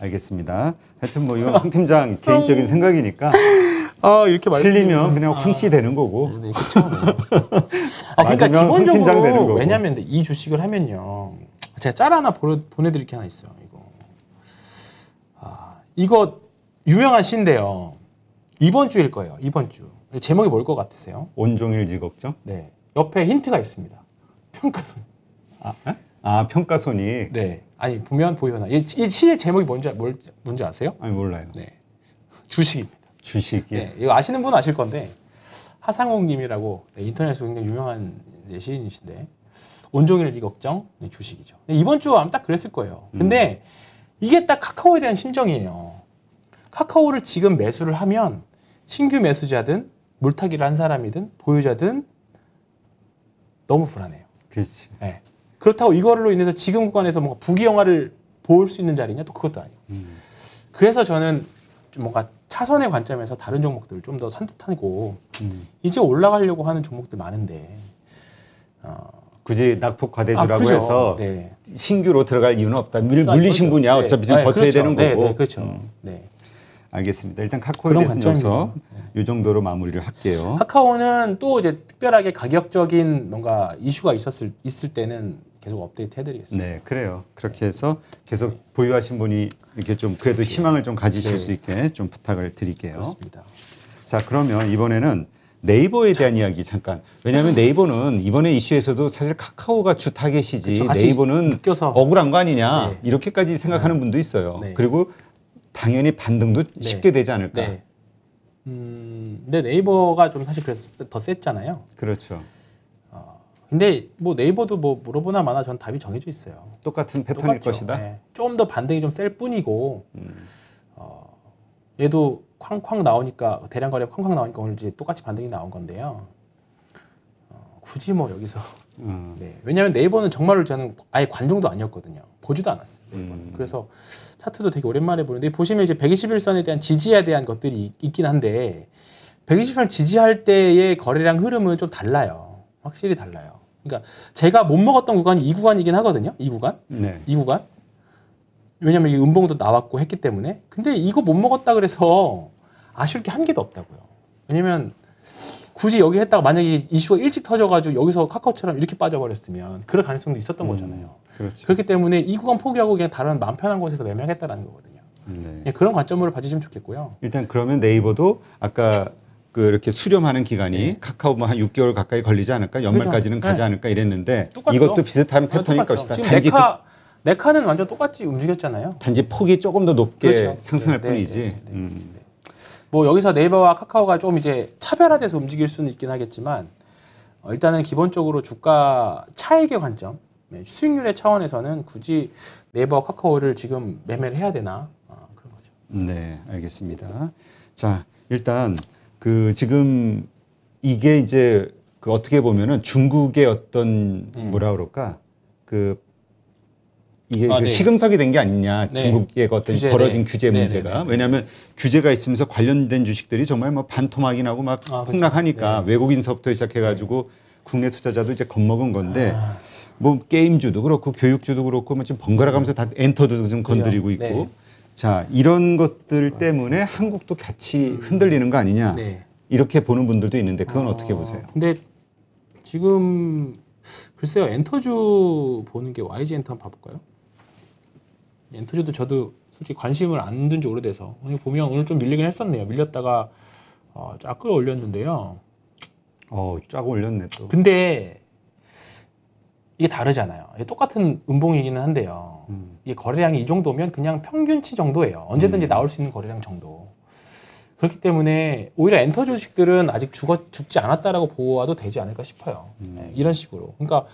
알겠습니다. 하여튼 뭐 이건 황 팀장 개인적인 생각이니까. 아 이렇게 말. 틀리면 그냥 네, 네, 아, 그러니까 황씨 되는 거고. 아, 네, 그렇죠. 아 그러니까 기본적으로 왜냐면 이 주식을 하면요. 제가 짤 하나 보내, 보내드릴 게 하나 있어요. 이거. 아 이거 유명한 시인데요. 이번 주일 거예요. 이번 주. 제목이 뭘 것 같으세요? 온종일 직업죠? 네. 옆에 힌트가 있습니다. 평가손. 아, 아 평가손이. 네. 아니 보면 보여나 이, 이 시의 제목이 뭔지 아, 뭘, 뭔지 아세요? 아니 몰라요. 네 주식입니다. 주식이 네, 이거 아시는 분 아실 건데 하상욱님이라고 네, 인터넷에서 굉장히 유명한 이 시인이신데 온종일 이 걱정 네, 주식이죠. 이번 주아딱 그랬을 거예요. 음. 근데 음. 이게 딱 카카오에 대한 심정이에요. 카카오를 지금 매수를 하면 신규 매수자든 물타기를 한 사람이든 보유자든 너무 불안해요. 그렇지. 네. 그렇다고 이걸로 인해서 지금 구간에서 뭔가 부기 영화를 볼 수 있는 자리냐 또 그것도 아니고 음. 그래서 저는 뭔가 차선의 관점에서 다른 종목들을 좀더 산뜻하고 음. 이제 올라가려고 하는 종목들 많은데 어, 굳이 낙폭 과대주라고 아, 해서 네. 신규로 들어갈 이유는 없다. 밀, 아, 그렇죠. 물리신 그렇죠. 분야 네. 어차피 네. 지금 네. 버텨야 그렇죠. 되는 거고. 네, 네, 그렇죠. 음. 네. 알겠습니다. 일단 카카오에 대해서 여기서 이 네. 정도로 마무리를 할게요. 카카오는 또 이제 특별하게 가격적인 뭔가 이슈가 있었을 있을 때는 계속 업데이트 해드리겠습니다. 네, 그래요. 그렇게 네. 해서 계속 네. 보유하신 분이 이렇게 좀 그래도 네. 희망을 좀 가지실 수 있게 좀 부탁을 드릴게요. 그렇습니다. 자, 그러면 이번에는 네이버에 대한 이야기 잠깐. 왜냐하면 네이버는 이번에 이슈에서도 사실 카카오가 주 타겟이지 그쵸, 네이버는 묶여서. 억울한 거 아니냐 네. 이렇게까지 생각하는 분도 있어요. 네. 그리고 당연히 반등도 네. 쉽게 되지 않을까. 네. 음, 근데 네이버가 좀 사실 그래서 더 셌잖아요. 그렇죠. 근데 뭐 네이버도 뭐 물어보나 마나 전 답이 정해져 있어요. 똑같은 패턴일 똑같죠. 것이다. 네. 좀더 반등이 좀 셀 뿐이고 음. 어, 얘도 쾅쾅 나오니까 대량 거래 쾅쾅 나오니까 오늘 이제 똑같이 반등이 나온 건데요. 어, 굳이 뭐 여기서 음. 네. 왜냐하면 네이버는 정말로 저는 아예 관종도 아니었거든요. 보지도 않았어요. 음. 그래서 차트도 되게 오랜만에 보는데 보시면 이제 121선에 대한 지지에 대한 것들이 있긴 한데 121선 지지할 때의 거래량 흐름은 좀 달라요. 확실히 달라요. 그러니까 제가 못 먹었던 구간이 이 구간이긴 하거든요. 이 구간. 네. 이 구간. 왜냐면 이 음봉도 나왔고 했기 때문에. 근데 이거 못 먹었다 그래서 아쉬울 게 한 개도 없다고요. 왜냐면 굳이 여기 했다가 만약에 이슈가 일찍 터져가지고 여기서 카카오처럼 이렇게 빠져버렸으면 그럴 가능성도 있었던 음, 거잖아요. 그렇지. 그렇기 때문에 이 구간 포기하고 그냥 다른 마음 편한 곳에서 매매하겠다라는 거거든요. 네. 예, 그런 관점으로 봐주시면 좋겠고요. 일단 그러면 네이버도 아까 그 이렇게 수렴하는 기간이 네. 카카오 뭐 한 6개월 가까이 걸리지 않을까 연말까지는 그렇죠. 가지 않을까 이랬는데 똑 이것도 비슷한 패턴일 것이다. 지금 단지 네카, 그, 네카는 완전 똑같이 움직였잖아요. 단지 폭이 조금 더 높게 그렇죠. 네, 상승할 네, 뿐이지. 네, 네, 음. 뭐 여기서 네이버와 카카오가 좀 이제 차별화돼서 움직일 수는 있긴 하겠지만 어, 일단은 기본적으로 주가 차익의 관점, 수익률의 차원에서는 굳이 네이버 카카오를 지금 매매를 해야 되나 어, 그런 거죠. 네, 알겠습니다. 자 일단. 그 지금 이게 이제 그 어떻게 보면은 중국의 어떤 음. 뭐라 그럴까 그 이게 아, 그 네. 시금석이 된 게 아니냐 네. 중국의 그 어떤 규제, 벌어진 네. 규제 네, 문제가 네, 네, 왜냐하면 규제가 있으면서 관련된 주식들이 정말 뭐 반토막이 나고 막 아, 그렇죠. 폭락하니까 외국인서부터 시작해가지고 국내 투자자도 이제 겁먹은 건데 아. 뭐 게임주도 그렇고 교육주도 그렇고 뭐 지금 번갈아가면서 다 엔터도 지금 건드리고 있고 자 이런 것들 때문에 한국도 같이 흔들리는 거 아니냐 네. 이렇게 보는 분들도 있는데 그건 아, 어떻게 보세요? 근데 지금 글쎄요 엔터주 보는 게 YG 엔터 한번 봐볼까요? 엔터주도 저도 솔직히 관심을 안둔지 오래돼서 오늘 보면 오늘 좀 밀리긴 했었네요 밀렸다가 어, 쫙 끌어올렸는데요. 어, 쫙 올렸네 또. 근데 이게 다르잖아요. 이게 똑같은 음봉이기는 한데요. 음. 이게 거래량이 이 정도면 그냥 평균치 정도예요. 언제든지 음. 나올 수 있는 거래량 정도. 그렇기 때문에 오히려 엔터 주식들은 아직 죽어, 죽지 않았다라고 보호와도 되지 않을까 싶어요. 음. 네, 이런 식으로. 그러니까,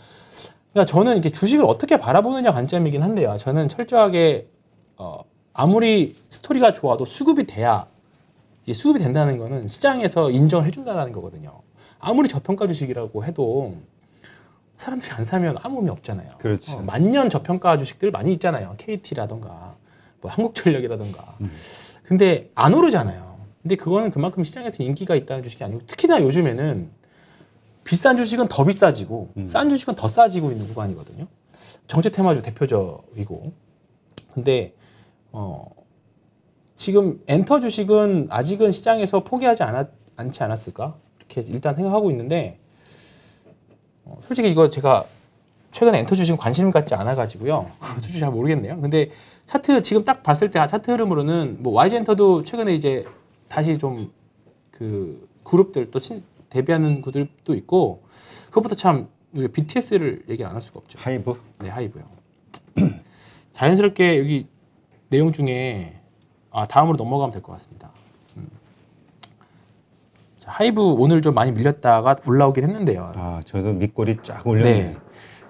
그러니까 저는 이제 주식을 어떻게 바라보느냐 관점이긴 한데요. 저는 철저하게 어, 아무리 스토리가 좋아도 수급이 돼야 이제 수급이 된다는 거는 시장에서 인정을 해준다는 거거든요. 아무리 저평가 주식이라고 해도 사람들이 안 사면 아무 의미 없잖아요. 그렇지. 어, 만년 저평가 주식들 많이 있잖아요. KT라던가 뭐 한국전력이라던가. 음. 근데 안 오르잖아요. 근데 그거는 그만큼 시장에서 인기가 있다는 주식이 아니고 특히나 요즘에는 비싼 주식은 더 비싸지고 음. 싼 주식은 더 싸지고 있는 구간이거든요. 정체 테마주 대표적이고. 근데 어 지금 엔터 주식은 아직은 시장에서 포기하지 않았, 않지 않았을까? 이렇게 일단 생각하고 있는데 어, 솔직히 이거 제가 최근에 엔터주 지금 관심 갖지 않아가지고요. 솔직히 잘 모르겠네요. 근데 차트 지금 딱 봤을 때 아, 차트 흐름으로는 뭐 YG 엔터도 최근에 이제 다시 좀 그 그룹들 또 친, 데뷔하는 그들도 있고 그것부터 참 우리가 BTS를 얘기 안 할 수가 없죠. 하이브? 네, 하이브요. 자연스럽게 여기 내용 중에 아 다음으로 넘어가면 될 것 같습니다. 하이브 오늘 좀 많이 밀렸다가 올라오긴 했는데요. 아, 저도 밑골이 쫙올렸네 네.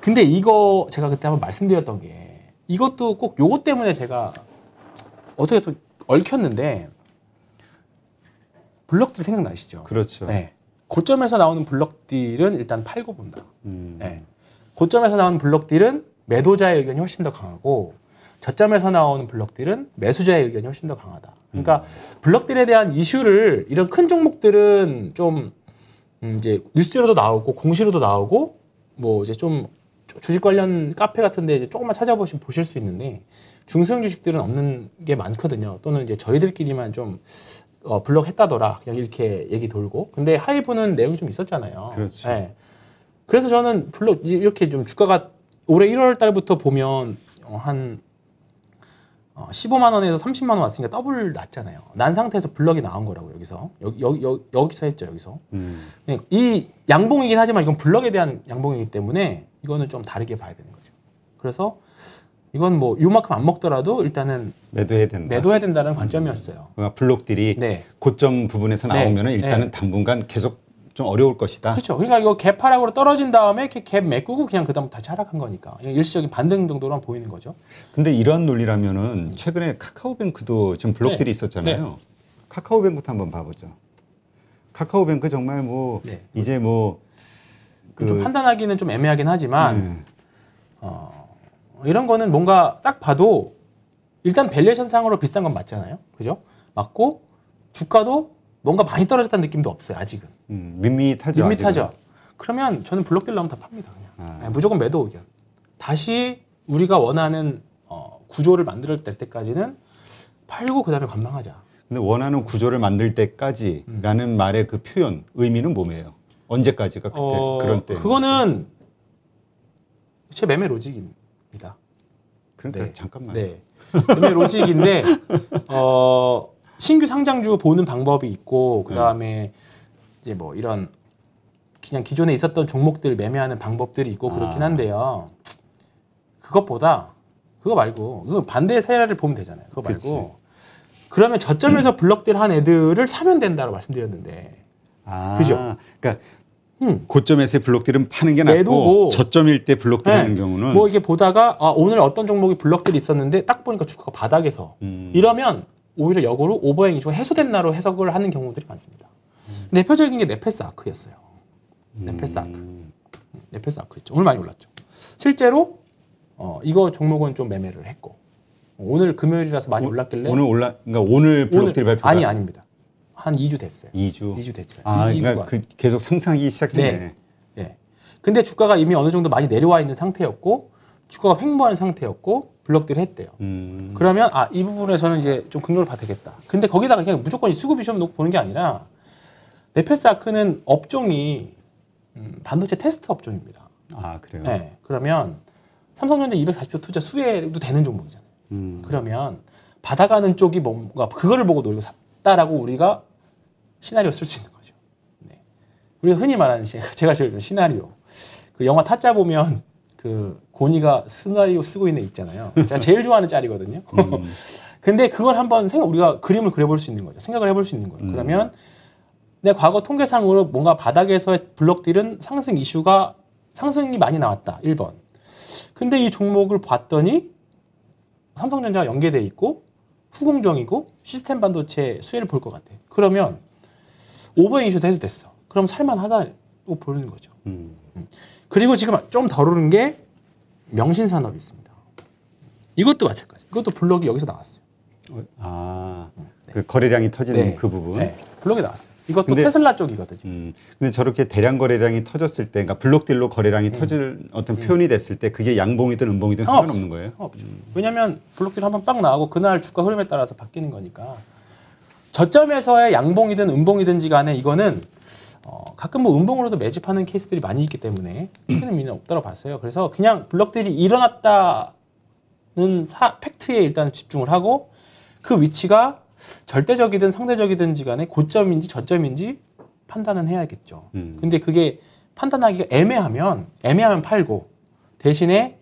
근데 이거 제가 그때 한번 말씀드렸던 게 이것도 꼭 요거 때문에 제가 어떻게 또 얽혔는데 블럭딜 생각나시죠? 그렇죠. 네. 고점에서 나오는 블럭딜은 일단 팔고 본다. 음. 네. 고점에서 나오는 블럭딜은 매도자의 의견이 훨씬 더 강하고 저점에서 나오는 블록들은 매수자의 의견이 훨씬 더 강하다. 그러니까 블록들에 대한 이슈를 이런 큰 종목들은 좀 음, 이제 뉴스로도 나오고 공시로도 나오고 뭐 이제 좀 주식 관련 카페 같은데 이제 조금만 찾아보시면 보실 수 있는데 중소형 주식들은 없는 게 많거든요. 또는 이제 저희들끼리만 좀 어, 블록 했다더라 그냥 이렇게 얘기 돌고 근데 하이브는 내용이 좀 있었잖아요. 그렇죠. 네. 그래서 저는 블록 이렇게 좀 주가가 올해 1월 달부터 보면 어, 한 어, 15만 원에서 30만 원 왔으니까 더블 났잖아요. 난 상태에서 블럭이 나온 거라고 여기서 여기 여기, 여기 서 했죠 여기서 음. 네, 이 양봉이긴 하지만 이건 블럭에 대한 양봉이기 때문에 이거는 좀 다르게 봐야 되는 거죠. 그래서 이건 뭐요만큼안 먹더라도 일단은 매도해야 된다. 매도해야 된다는 관점이었어요. 그 블록들이 네. 고점 부분에서 나오면은 네. 일단은 네. 당분간 계속 좀 어려울 것이다. 그렇죠. 그러니까 이거 개파락으로 떨어진 다음에 이렇게 갭 메꾸고 그냥 그다음 다시 하락한 거니까 일시적인 반등 정도로만 보이는 거죠. 근데 이런 논리라면은 음. 최근에 카카오뱅크도 지금 블록들이 네. 있었잖아요. 네. 카카오뱅크도 한번 봐보죠. 카카오뱅크 정말 뭐 네. 이제 뭐그 판단하기는 좀 애매하긴 하지만 네. 어, 이런 거는 뭔가 딱 봐도 일단 밸류션 상으로 비싼 건 맞잖아요. 그죠? 맞고 주가도 뭔가 많이 떨어졌다는 느낌도 없어요 아직은. 음, 밋밋하죠. 밋밋하죠. 아직은. 그러면 저는 블록딜 나오면 다 팝니다 그냥. 아. 네, 무조건 매도 의견. 다시 우리가 원하는 어, 구조를 만들 때까지는 팔고 그다음에 관망하자. 근데 원하는 구조를 만들 때까지라는 음. 말의 그 표현 의미는 뭐예요? 언제까지가 그때 어, 그런 때? 그거는 제 매매 로직입니다. 그러니까 네. 잠깐만. 네. 매매 로직인데 어 신규 상장주 보는 방법이 있고 네. 그 다음에 이제 뭐 이런 그냥 기존에 있었던 종목들 매매하는 방법들이 있고 그렇긴 아. 한데요. 그것보다 그거 말고 그 반대의 사례를 보면 되잖아요. 그거 말고 그치. 그러면 저점에서 블럭딜 한 애들을 사면 된다고 말씀드렸는데. 아, 그죠? 그러니까 음. 고점에서의 블록들은 파는 게 낫고 저점일 때 블록들 네. 하는 경우는 뭐 이게 보다가 아, 오늘 어떤 종목이 블록들이 있었는데 딱 보니까 주가가 바닥에서 음. 이러면 오히려 역으로 오버행 이슈 해소된 나로 해석을 하는 경우들이 많습니다. 음. 대표적인 게 네페스 아크였어요. 음. 네페스 아크. 네페스 아크 있죠. 오늘 많이 올랐죠. 실제로 어, 이거 종목은 좀 매매를 했고 오늘 금요일이라서 많이 오, 올랐길래 오늘 올라 그러니까 오늘 블록딜 발표 아니 아닙니다. 한 2주 됐어요. 2주. 2주 됐어요. 아, 그러니까 그 계속 상승하 시작했네. 네. 네. 근데 주가가 이미 어느 정도 많이 내려와 있는 상태였고 주가가 횡보하는 상태였고 블록들이 했대요. 음. 그러면 아 이 부분에서는 이제 좀 극로를 받겠다. 아야 근데 거기다가 그냥 무조건 수급 이점 놓고 보는 게 아니라 네페스 아크는 업종이 음, 반도체 테스트 업종입니다. 아 그래요? 네. 그러면 삼성전자 240조 투자 수혜도 되는 종목이잖아요. 음. 그러면 받아가는 쪽이 뭔가 그거를 보고 노리고 샀다라고 우리가 시나리오 쓸 수 있는 거죠. 네. 우리가 흔히 말하는 제가 제가 제일 시나리오. 그 영화 타짜 보면 그 고니가 스나리오 쓰고 있는 있잖아요. 제가 제일 좋아하는 짤이거든요. 음. 근데 그걸 한번 생각 우리가 그림을 그려볼 수 있는 거죠. 생각을 해볼 수 있는 거예요. 음. 그러면 내 과거 통계상으로 뭔가 바닥에서의 블록들은 상승 이슈가 상승이 많이 나왔다. 1번. 근데 이 종목을 봤더니 삼성전자가 연계돼 있고 후공정이고 시스템 반도체 수혜를 볼 것 같아. 그러면 오버 이슈도 해도 됐어. 그럼 살만하다고 보는 거죠. 음. 음. 그리고 지금 좀 다루는 게 명신산업이 있습니다. 이것도 마찬가지. 이것도 블록이 여기서 나왔어요. 아, 네. 그 거래량이 터지는 네. 그 부분. 네. 블록이 나왔어요. 이것도 근데, 테슬라 쪽이거든요. 음, 근데 저렇게 대량 거래량이 터졌을 때, 그러니까 블록딜로 거래량이 음. 터질 어떤 음. 표현이 됐을 때 그게 양봉이든 음봉이든 상관없는 거예요. 왜냐하면 블록딜 한번 빵 나오고 그날 주가 흐름에 따라서 바뀌는 거니까. 저점에서의 양봉이든 음봉이든지 간에 이거는 어, 가끔 뭐 음봉으로도 매집하는 케이스들이 많이 있기 때문에 크는 의미는 없다고 봤어요. 그래서 그냥 블럭들이 일어났다는 사, 팩트에 일단 집중을 하고 그 위치가 절대적이든 상대적이든지 간에 고점인지 저점인지 판단은 해야겠죠. 음. 근데 그게 판단하기가 애매하면 애매하면 팔고 대신에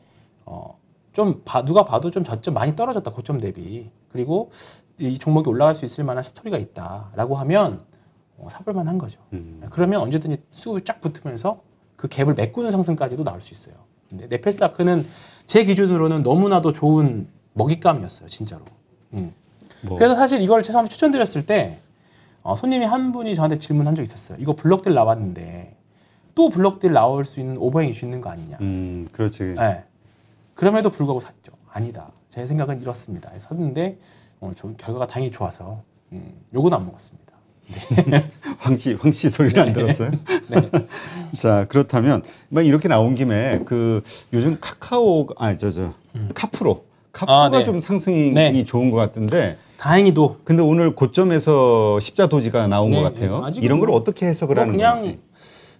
어, 좀 봐, 누가 봐도 좀 저점 많이 떨어졌다 고점 대비 그리고 이 종목이 올라갈 수 있을 만한 스토리가 있다라고 하면 어, 사볼만 한 거죠. 음. 네, 그러면 언제든지 수급이 쫙 붙으면서 그 갭을 메꾸는 상승까지도 나올 수 있어요. 근데 네펠사크는제 기준으로는 너무나도 좋은 먹잇감이었어요, 진짜로. 음. 뭐. 그래서 사실 이걸 최소한 추천드렸을 때 어, 손님이 한 분이 저한테 질문한 적 있었어요. 이거 블럭딜 나왔는데 또블럭딜 나올 수 있는 오버행 이슈 있는 거 아니냐. 음, 그렇지. 네. 그럼에도 불구하고 샀죠. 아니다. 제 생각은 이렇습니다. 샀는데 어, 결과가 당연히 좋아서 음, 요거는안 먹었습니다. 네. 황씨 황씨 소리를 안 네. 들었어요? 네. 자 그렇다면 막 뭐 이렇게 나온 김에 그 요즘 카카오 아 저저 음. 카프로 카프로가 아, 네. 좀 상승이 네. 좋은 것 같은데 다행히도 근데 오늘 고점에서 십자도지가 나온 것 네, 같아요. 이런 걸 어떻게 해석을 뭐 하는 그냥 건지.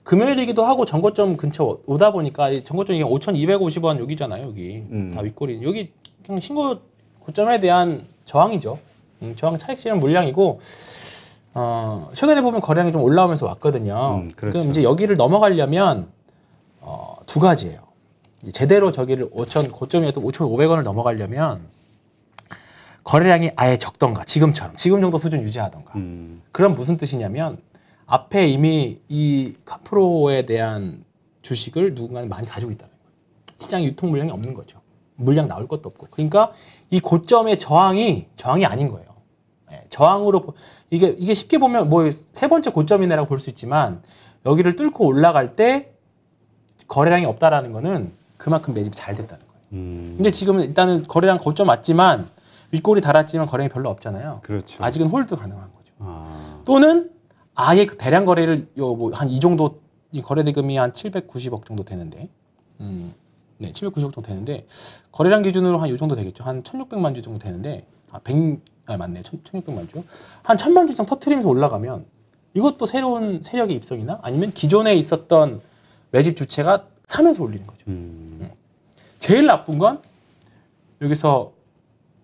금요일이기도 하고 전고점 근처 오다 보니까 전고점이 5,250원 여기잖아요. 여기 음. 다윗꼬이 여기 그냥 신고 고점에 대한 저항이죠. 음, 저항 차익 실현 물량이고 어, 최근에 보면 거래량이 좀 올라오면서 왔거든요. 음, 그렇죠. 그럼 이제 여기를 넘어가려면 어, 두 가지예요. 제대로 저기를 5천 고점이었던 5,500원을 넘어가려면 거래량이 아예 적던가 지금처럼 지금 정도 수준 유지하던가. 음. 그럼 무슨 뜻이냐면 앞에 이미 이 카프로에 대한 주식을 누군가는 많이 가지고 있다는 거예요. 시장 유통 물량이 없는 거죠. 물량 나올 것도 없고. 그러니까 이 고점의 저항이 저항이 아닌 거예요. 예, 저항으로 이게 이게 쉽게 보면 뭐 세 번째 고점이네라고 볼 수 있지만 여기를 뚫고 올라갈 때 거래량이 없다라는 거는 그만큼 매집이 잘됐다는 거예요. 음. 근데 지금 일단은 거래량 고점 맞지만 윗골이 달았지만 거래량이 별로 없잖아요. 그렇죠. 아직은 홀드 가능한 거죠. 아. 또는 아예 그 대량 거래를 요 뭐 한 이 정도 이 거래 대금이 한 790억 정도 되는데 음. 네, 790억 정도 되는데 거래량 기준으로 한 이 정도 되겠죠. 한 1,600만 주 정도 되는데 아, 100아 맞네 1600만 주. 한 천만 주 이상 터트리면서 올라가면 이것도 새로운 세력의 입성이나 아니면 기존에 있었던 매집 주체가 3에서 올리는 거죠. 음. 예. 제일 나쁜 건 여기서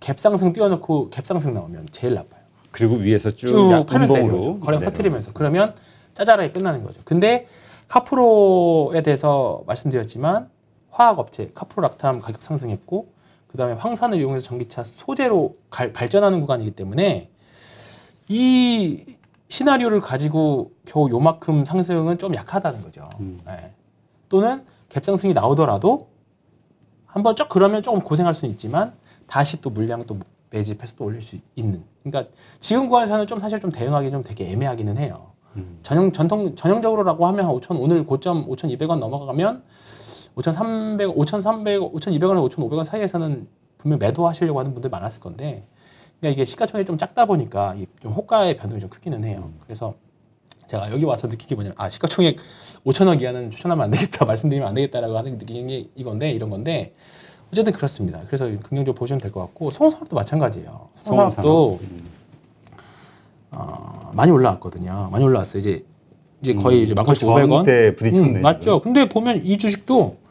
갭상승 띄워놓고 갭상승 나오면 제일 나빠요. 그리고 위에서 쭉, 쭉봉으로 거래 가 터트리면서 그러면 짜잘하게 끝나는 거죠. 근데 카프로에 대해서 말씀드렸지만 화학업체 카프로 락탐 가격 상승했고 그 다음에 황산을 이용해서 전기차 소재로 갈, 발전하는 구간이기 때문에 이 시나리오를 가지고 겨우 요만큼 상승은 좀 약하다는 거죠. 음. 네. 또는 갭상승이 나오더라도 한번 쭉 그러면 조금 고생할 수는 있지만 다시 또 물량 또 매집해서 또 올릴 수 있는. 그러니까 지금 구간에서는 좀 사실 좀 대응하기 좀 되게 애매하기는 해요. 음. 전형 전통 전형적으로라고 하면 한5 0 오늘 고점 5,200원 넘어가면 5,300, 5,300, 5,200원에서 5,500원 사이에서는 분명 매도하시려고 하는 분들 많았을 건데 그러니까 이게 시가총액이 좀 작다 보니까 좀 호가의 변동이 좀 크기는 해요. 음. 그래서 제가 여기 와서 느끼게 뭐냐면 아 시가총액 5천억 이하는 추천하면 안 되겠다 말씀드리면 안 되겠다라고 하는 느끼게 이건데 이런 건데 어쨌든 그렇습니다. 그래서 긍정적으로 보시면 될 것 같고 송산업도 마찬가지예요. 송산업도 어, 많이 올라왔거든요. 많이 올라왔어요. 이제 이제 거의 음, 이제 만천오백 그렇죠. 원부 음, 맞죠. 근데 보면 이 주식도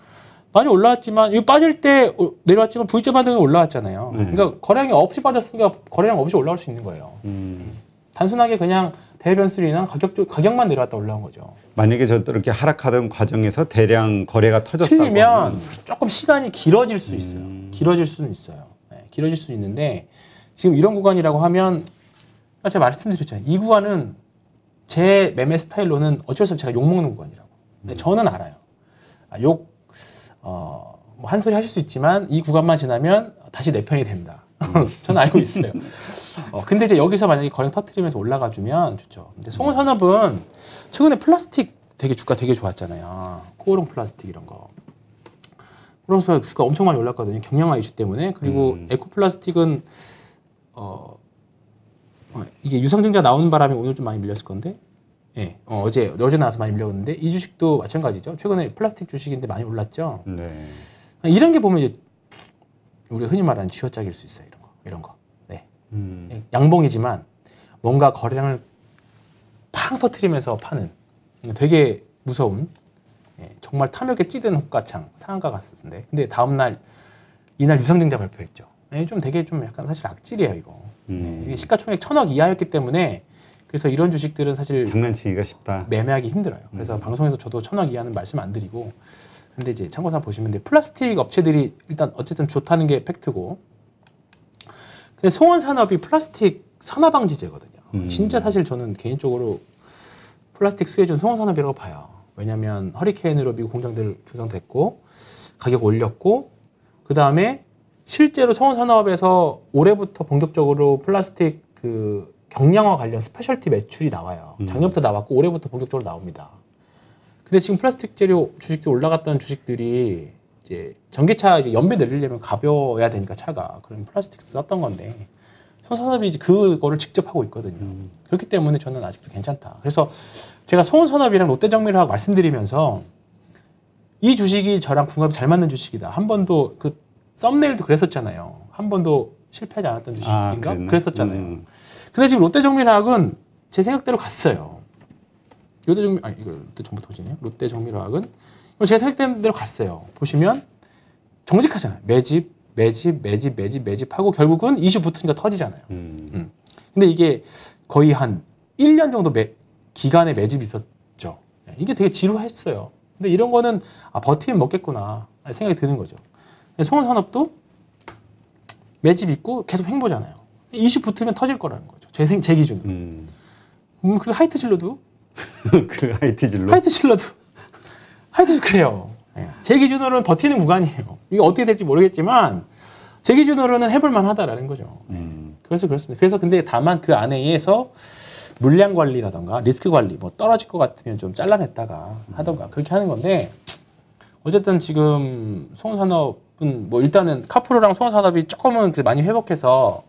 많이 올라왔지만 이 빠질 때 내려왔지만 V자 반등이 올라왔잖아요. 네. 그러니까 거래량이 없이 빠졌으니까 거래량 없이 올라올 수 있는 거예요. 음. 단순하게 그냥 대변수리나 가격 가격만 내려왔다 올라온 거죠. 만약에 저렇게 하락하던 과정에서 대량 거래가 터졌다고 틀리면 조금 시간이 길어질 수 있어요. 음. 길어질 수는 있어요. 네, 길어질 수 있는데 지금 이런 구간이라고 하면 제가 말씀드렸잖아요. 이 구간은 제 매매 스타일로는 어쩔 수 없이 제가 욕 먹는 구간이라고. 네, 음. 저는 알아요. 아, 욕 어, 뭐 한 소리 하실 수 있지만 이 구간만 지나면 다시 내 편이 된다. 저는 알고 있어요. 어, 근데 이제 여기서 만약에 거래 터트리면서 올라가 주면 좋죠. 근데 음. 송은 산업은 최근에 플라스틱 되게 주가 되게 좋았잖아요. 코오롱 플라스틱 이런 거. 코오롱 플라스틱 주가 엄청 많이 올랐거든요. 경영화 이슈 때문에. 그리고 음. 에코 플라스틱은 어, 어, 이게 유상증자 나온 바람에 오늘 좀 많이 밀렸을 건데 예, 어, 제 어제 나와서 많이 밀려오는데 이 주식도 마찬가지죠. 최근에 플라스틱 주식인데 많이 올랐죠. 네. 아, 이런 게 보면 이제 우리가 흔히 말하는 쥐어짝일수 있어요. 이런 거, 이런 거. 네. 음. 예, 양봉이지만 뭔가 거래량을 팡 터트리면서 파는 되게 무서운 예, 정말 탐욕에 찌든 호가창 상한가 갔었는데 근데 다음 날 이날 유상증자 발표했죠. 예, 좀 되게 좀 약간 사실 악질이에요 이거. 음. 예, 시가총액 천억 이하였기 때문에 그래서 이런 주식들은 사실 장난치기가 쉽다. 매매하기 힘들어요. 그래서 음. 방송에서 저도 천억 이하는 말씀 안 드리고 근데 이제 참고서 보시면 돼. 플라스틱 업체들이 일단 어쨌든 좋다는 게 팩트고. 근데 송원 산업이 플라스틱 산화 방지제거든요. 음. 진짜 사실 저는 개인적으로 플라스틱 수혜준 송원 산업이라고 봐요. 왜냐하면 허리케인으로 미국 공장들 조성됐고 가격 올렸고 그 다음에 실제로 송원 산업에서 올해부터 본격적으로 플라스틱 그 경량화 관련 스페셜티 매출이 나와요. 음. 작년부터 나왔고 올해부터 본격적으로 나옵니다. 근데 지금 플라스틱 재료 주식들 올라갔던 주식들이 이제 전기차 이제 연비 늘리려면 가벼워야 되니까 차가 그런 플라스틱 썼던 건데 손산업이 이제 그거를 직접 하고 있거든요. 음. 그렇기 때문에 저는 아직도 괜찮다. 그래서 제가 손산업이랑 롯데정밀하고 말씀드리면서 이 주식이 저랑 궁합이 잘 맞는 주식이다. 한 번도 그 썸네일도 그랬었잖아요. 한 번도 실패하지 않았던 아, 주식인가? 아, 그랬었잖아요. 음. 근데 지금 롯데정밀화학은 제 생각대로 갔어요. 롯데정밀 아 이거 롯데 전부 터지네요. 롯데정밀화학은 제 생각대로 갔어요. 보시면 정직하잖아요. 매집, 매집, 매집, 매집, 매집하고 결국은 이슈 붙으니까 터지잖아요. 음. 음. 근데 이게 거의 한 1년 정도 매, 기간의 매집이 있었죠. 네, 이게 되게 지루했어요. 근데 이런 거는 아, 버티면 먹겠구나 생각이 드는 거죠. 송원산업도 매집 있고 계속 횡보잖아요. 이슈 붙으면 터질 거라는 거죠. 제 생, 제 기준. 음. 음, 그 하이트 진로도. 그 하이트 진로? 하이트 진로도. 하이트 그래요. 네. 제 기준으로는 버티는 구간이에요. 이게 어떻게 될지 모르겠지만, 제 기준으로는 해볼만 하다라는 거죠. 음. 그래서 그렇습니다. 그래서 근데 다만 그 안에서 물량 관리라던가 리스크 관리, 뭐 떨어질 것 같으면 좀 잘라냈다가 음. 하던가 그렇게 하는 건데, 어쨌든 지금 송산업은 뭐 일단은 카프로랑 송산업이 조금은 많이 회복해서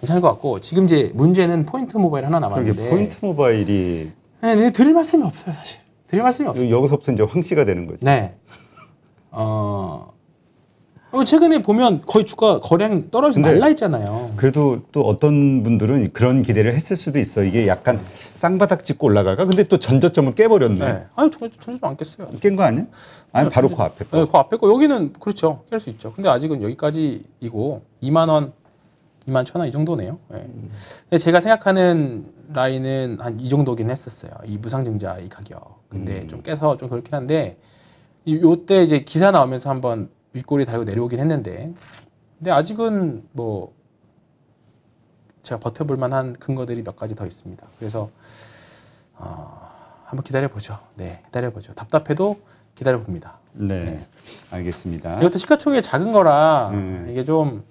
괜찮을 것 같고 지금 이제 문제는 포인트 모바일 하나 남았는데 포인트 모바일이 네, 드릴 말씀이 없어요 사실 드릴 말씀이 없어요 여기서부터 이제 황 씨가 되는 거죠 네 어, 어... 최근에 보면 거의 주가 거래량 떨어지고 날라 있잖아요. 그래도 또 어떤 분들은 그런 기대를 했을 수도 있어. 이게 약간 쌍바닥 짚고 올라가가. 근데 또 전저점을 깨버렸네. 네. 아니 전, 전저점 안 깼어요. 깬 거 아니야? 아니 아, 바로 그 앞에 거. 네, 그 앞에 거 여기는 그렇죠. 깰 수 있죠. 근데 아직은 여기까지이고 2만 원 2만 천원이 정도네요. 예. 근데 제가 생각하는 라인은 한 이 정도긴 했었어요. 이 무상증자 이 가격. 근데 음. 좀 깨서 좀 그렇긴 한데 이, 요때 이제 기사 나오면서 한번 윗골이 달고 내려오긴 했는데 근데 아직은 뭐 제가 버텨볼 만한 근거들이 몇 가지 더 있습니다. 그래서 어, 한번 기다려보죠. 네, 기다려보죠. 답답해도 기다려봅니다. 네, 네. 알겠습니다. 이것도 시가총액이 작은 거라 음. 이게 좀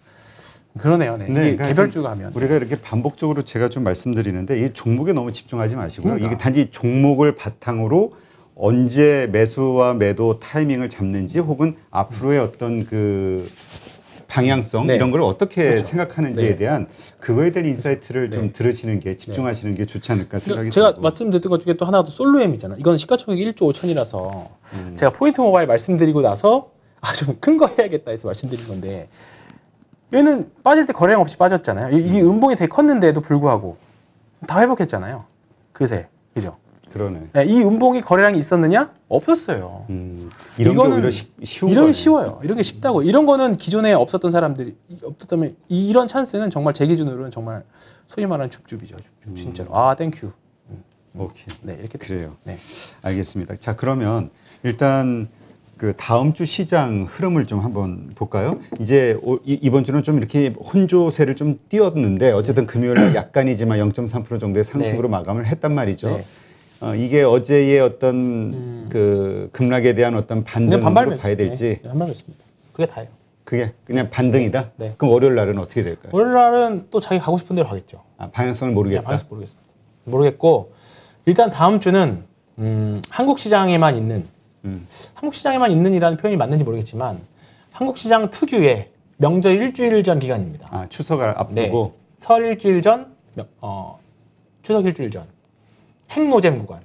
그러네요. 네. 네 그러니까 개별주가 하면 우리가 이렇게 반복적으로 제가 좀 말씀드리는데 이 종목에 너무 집중하지 마시고요. 그러니까. 이게 단지 종목을 바탕으로 언제 매수와 매도 타이밍을 잡는지 혹은 앞으로의 어떤 그 방향성 네. 이런 걸 어떻게 그렇죠. 생각하는지에 네. 대한 그거에 대한 인사이트를 네. 좀 들으시는 게 집중하시는 네. 게 좋지 않을까 생각이 제가 들고. 말씀드렸던 것 중에 또 하나가 또 솔로엠이잖아. 이건 시가총액 1조 5천이라서 음. 제가 포인트 모바일 말씀드리고 나서 아좀큰 거 해야겠다 해서 말씀드린 건데 얘는 빠질 때 거래량 없이 빠졌잖아요. 이게 음. 음봉이 되게 컸는데도 불구하고 다 회복했잖아요. 그새 그죠? 그러네. 네, 이 음봉이 거래량이 있었느냐? 없었어요. 음, 이런 거는 쉬운 이런 게 쉬워요. 이런 게 음. 쉽다고. 이런 거는 기존에 없었던 사람들이 없었다면 이런 찬스는 정말 제 기준으로는 정말 소위 말하는 줍줍이죠. 줍줍, 음. 진짜로. 아, 땡큐. 음. 오케이. 네, 이렇게 그래요. 네. 알겠습니다. 자, 그러면 일단 그 다음 주 시장 흐름을 좀 한번 볼까요? 이제 오, 이, 이번 주는 좀 이렇게 혼조세를 좀 띄웠는데 어쨌든 네. 금요일 날 약간이지만 0.3% 정도의 상승으로 네. 마감을 했단 말이죠. 네. 어, 이게 어제의 어떤 음. 그 급락에 대한 어떤 반등으로 봐야 될지. 네, 반발했습니다. 그게 다예요. 그게 그냥 반등이다. 네. 네. 그럼 월요일 날은 어떻게 될까요? 월요일 날은 또 자기 가고 싶은 대로 가겠죠. 아, 방향성을 모르겠다. 네, 방향성 모르겠습니다. 모르겠고 일단 다음 주는 음, 한국 시장에만 있는 음. 한국 시장에만 있는 이라는 표현이 맞는지 모르겠지만 한국 시장 특유의 명절 일주일 전 기간입니다. 아 추석을 앞두고 네. 설 일주일 전, 어, 추석 일주일 전 행노잼 구간.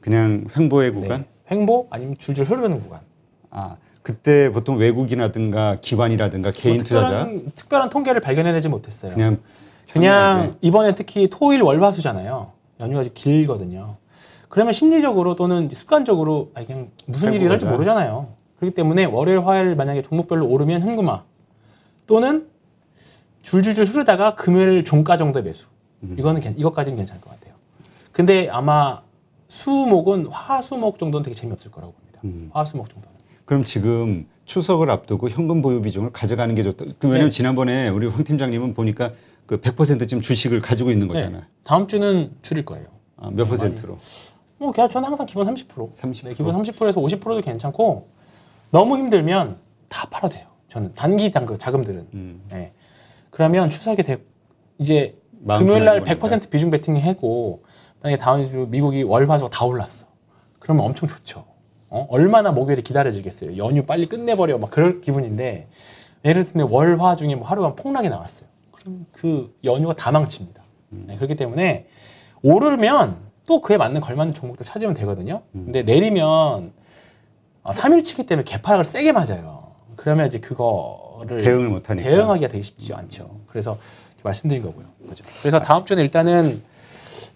그냥 횡보의 구간? 네. 횡보 아니면 줄줄 흐르는 구간. 아 그때 보통 외국이라든가 기관이라든가 뭐 개인 뭐 투자자 특별한 통계를 발견해내지 못했어요. 그냥 그냥 현명 이번에 특히 토일 월화수잖아요. 연휴가 아주 길거든요. 그러면 심리적으로 또는 습관적으로 아 그냥 무슨 일이 일어날지 모르잖아요. 그렇기 때문에 월요일, 화요일 만약에 종목별로 오르면 현금화 또는 줄줄줄 흐르다가 금요일 종가 정도 매수. 음. 이거는 괜, 이것까지는 괜찮을 것 같아요. 근데 아마 수목은 화수목 정도는 되게 재미없을 거라고 봅니다. 음. 화수목 정도는. 그럼 지금 추석을 앞두고 현금 보유 비중을 가져가는 게 좋다. 그 네. 왜냐면 네. 지난번에 우리 황 팀장님은 보니까 그 100%쯤 주식을 가지고 있는 네. 거잖아요. 네. 다음 주는 줄일 거예요. 아, 몇 네, 퍼센트로? 많이. 뭐 계약처는 항상 기본 30%. 30%. 네, 기본 30%에서 50%도 괜찮고 너무 힘들면 다 팔아도 돼요. 저는 단기 단그 자금들은. 음. 네. 그러면 추석에 대, 이제 금요일 날 100% 비중 베팅을 하고 만약에 다음 주 미국이 월화수가 다 올랐어. 그러면 엄청 좋죠. 어? 얼마나 목요일이 기다려지겠어요. 연휴 빨리 끝내버려 막 그럴 기분인데 예를 들면 월화 중에 뭐 하루만 폭락이 나왔어요. 그럼 그 연휴가 다 망칩니다. 음. 네, 그렇기 때문에 오르면 또 그에 맞는 걸맞는 종목들 찾으면 되거든요. 음. 근데 내리면 아, 삼일치기 때문에 개파락을 세게 맞아요. 그러면 이제 그거를 대응을 못하니까 대응하기가 되게 쉽지 음. 않죠. 그래서 이렇게 말씀드린 거고요. 그죠. 그래서 다음 주는 일단은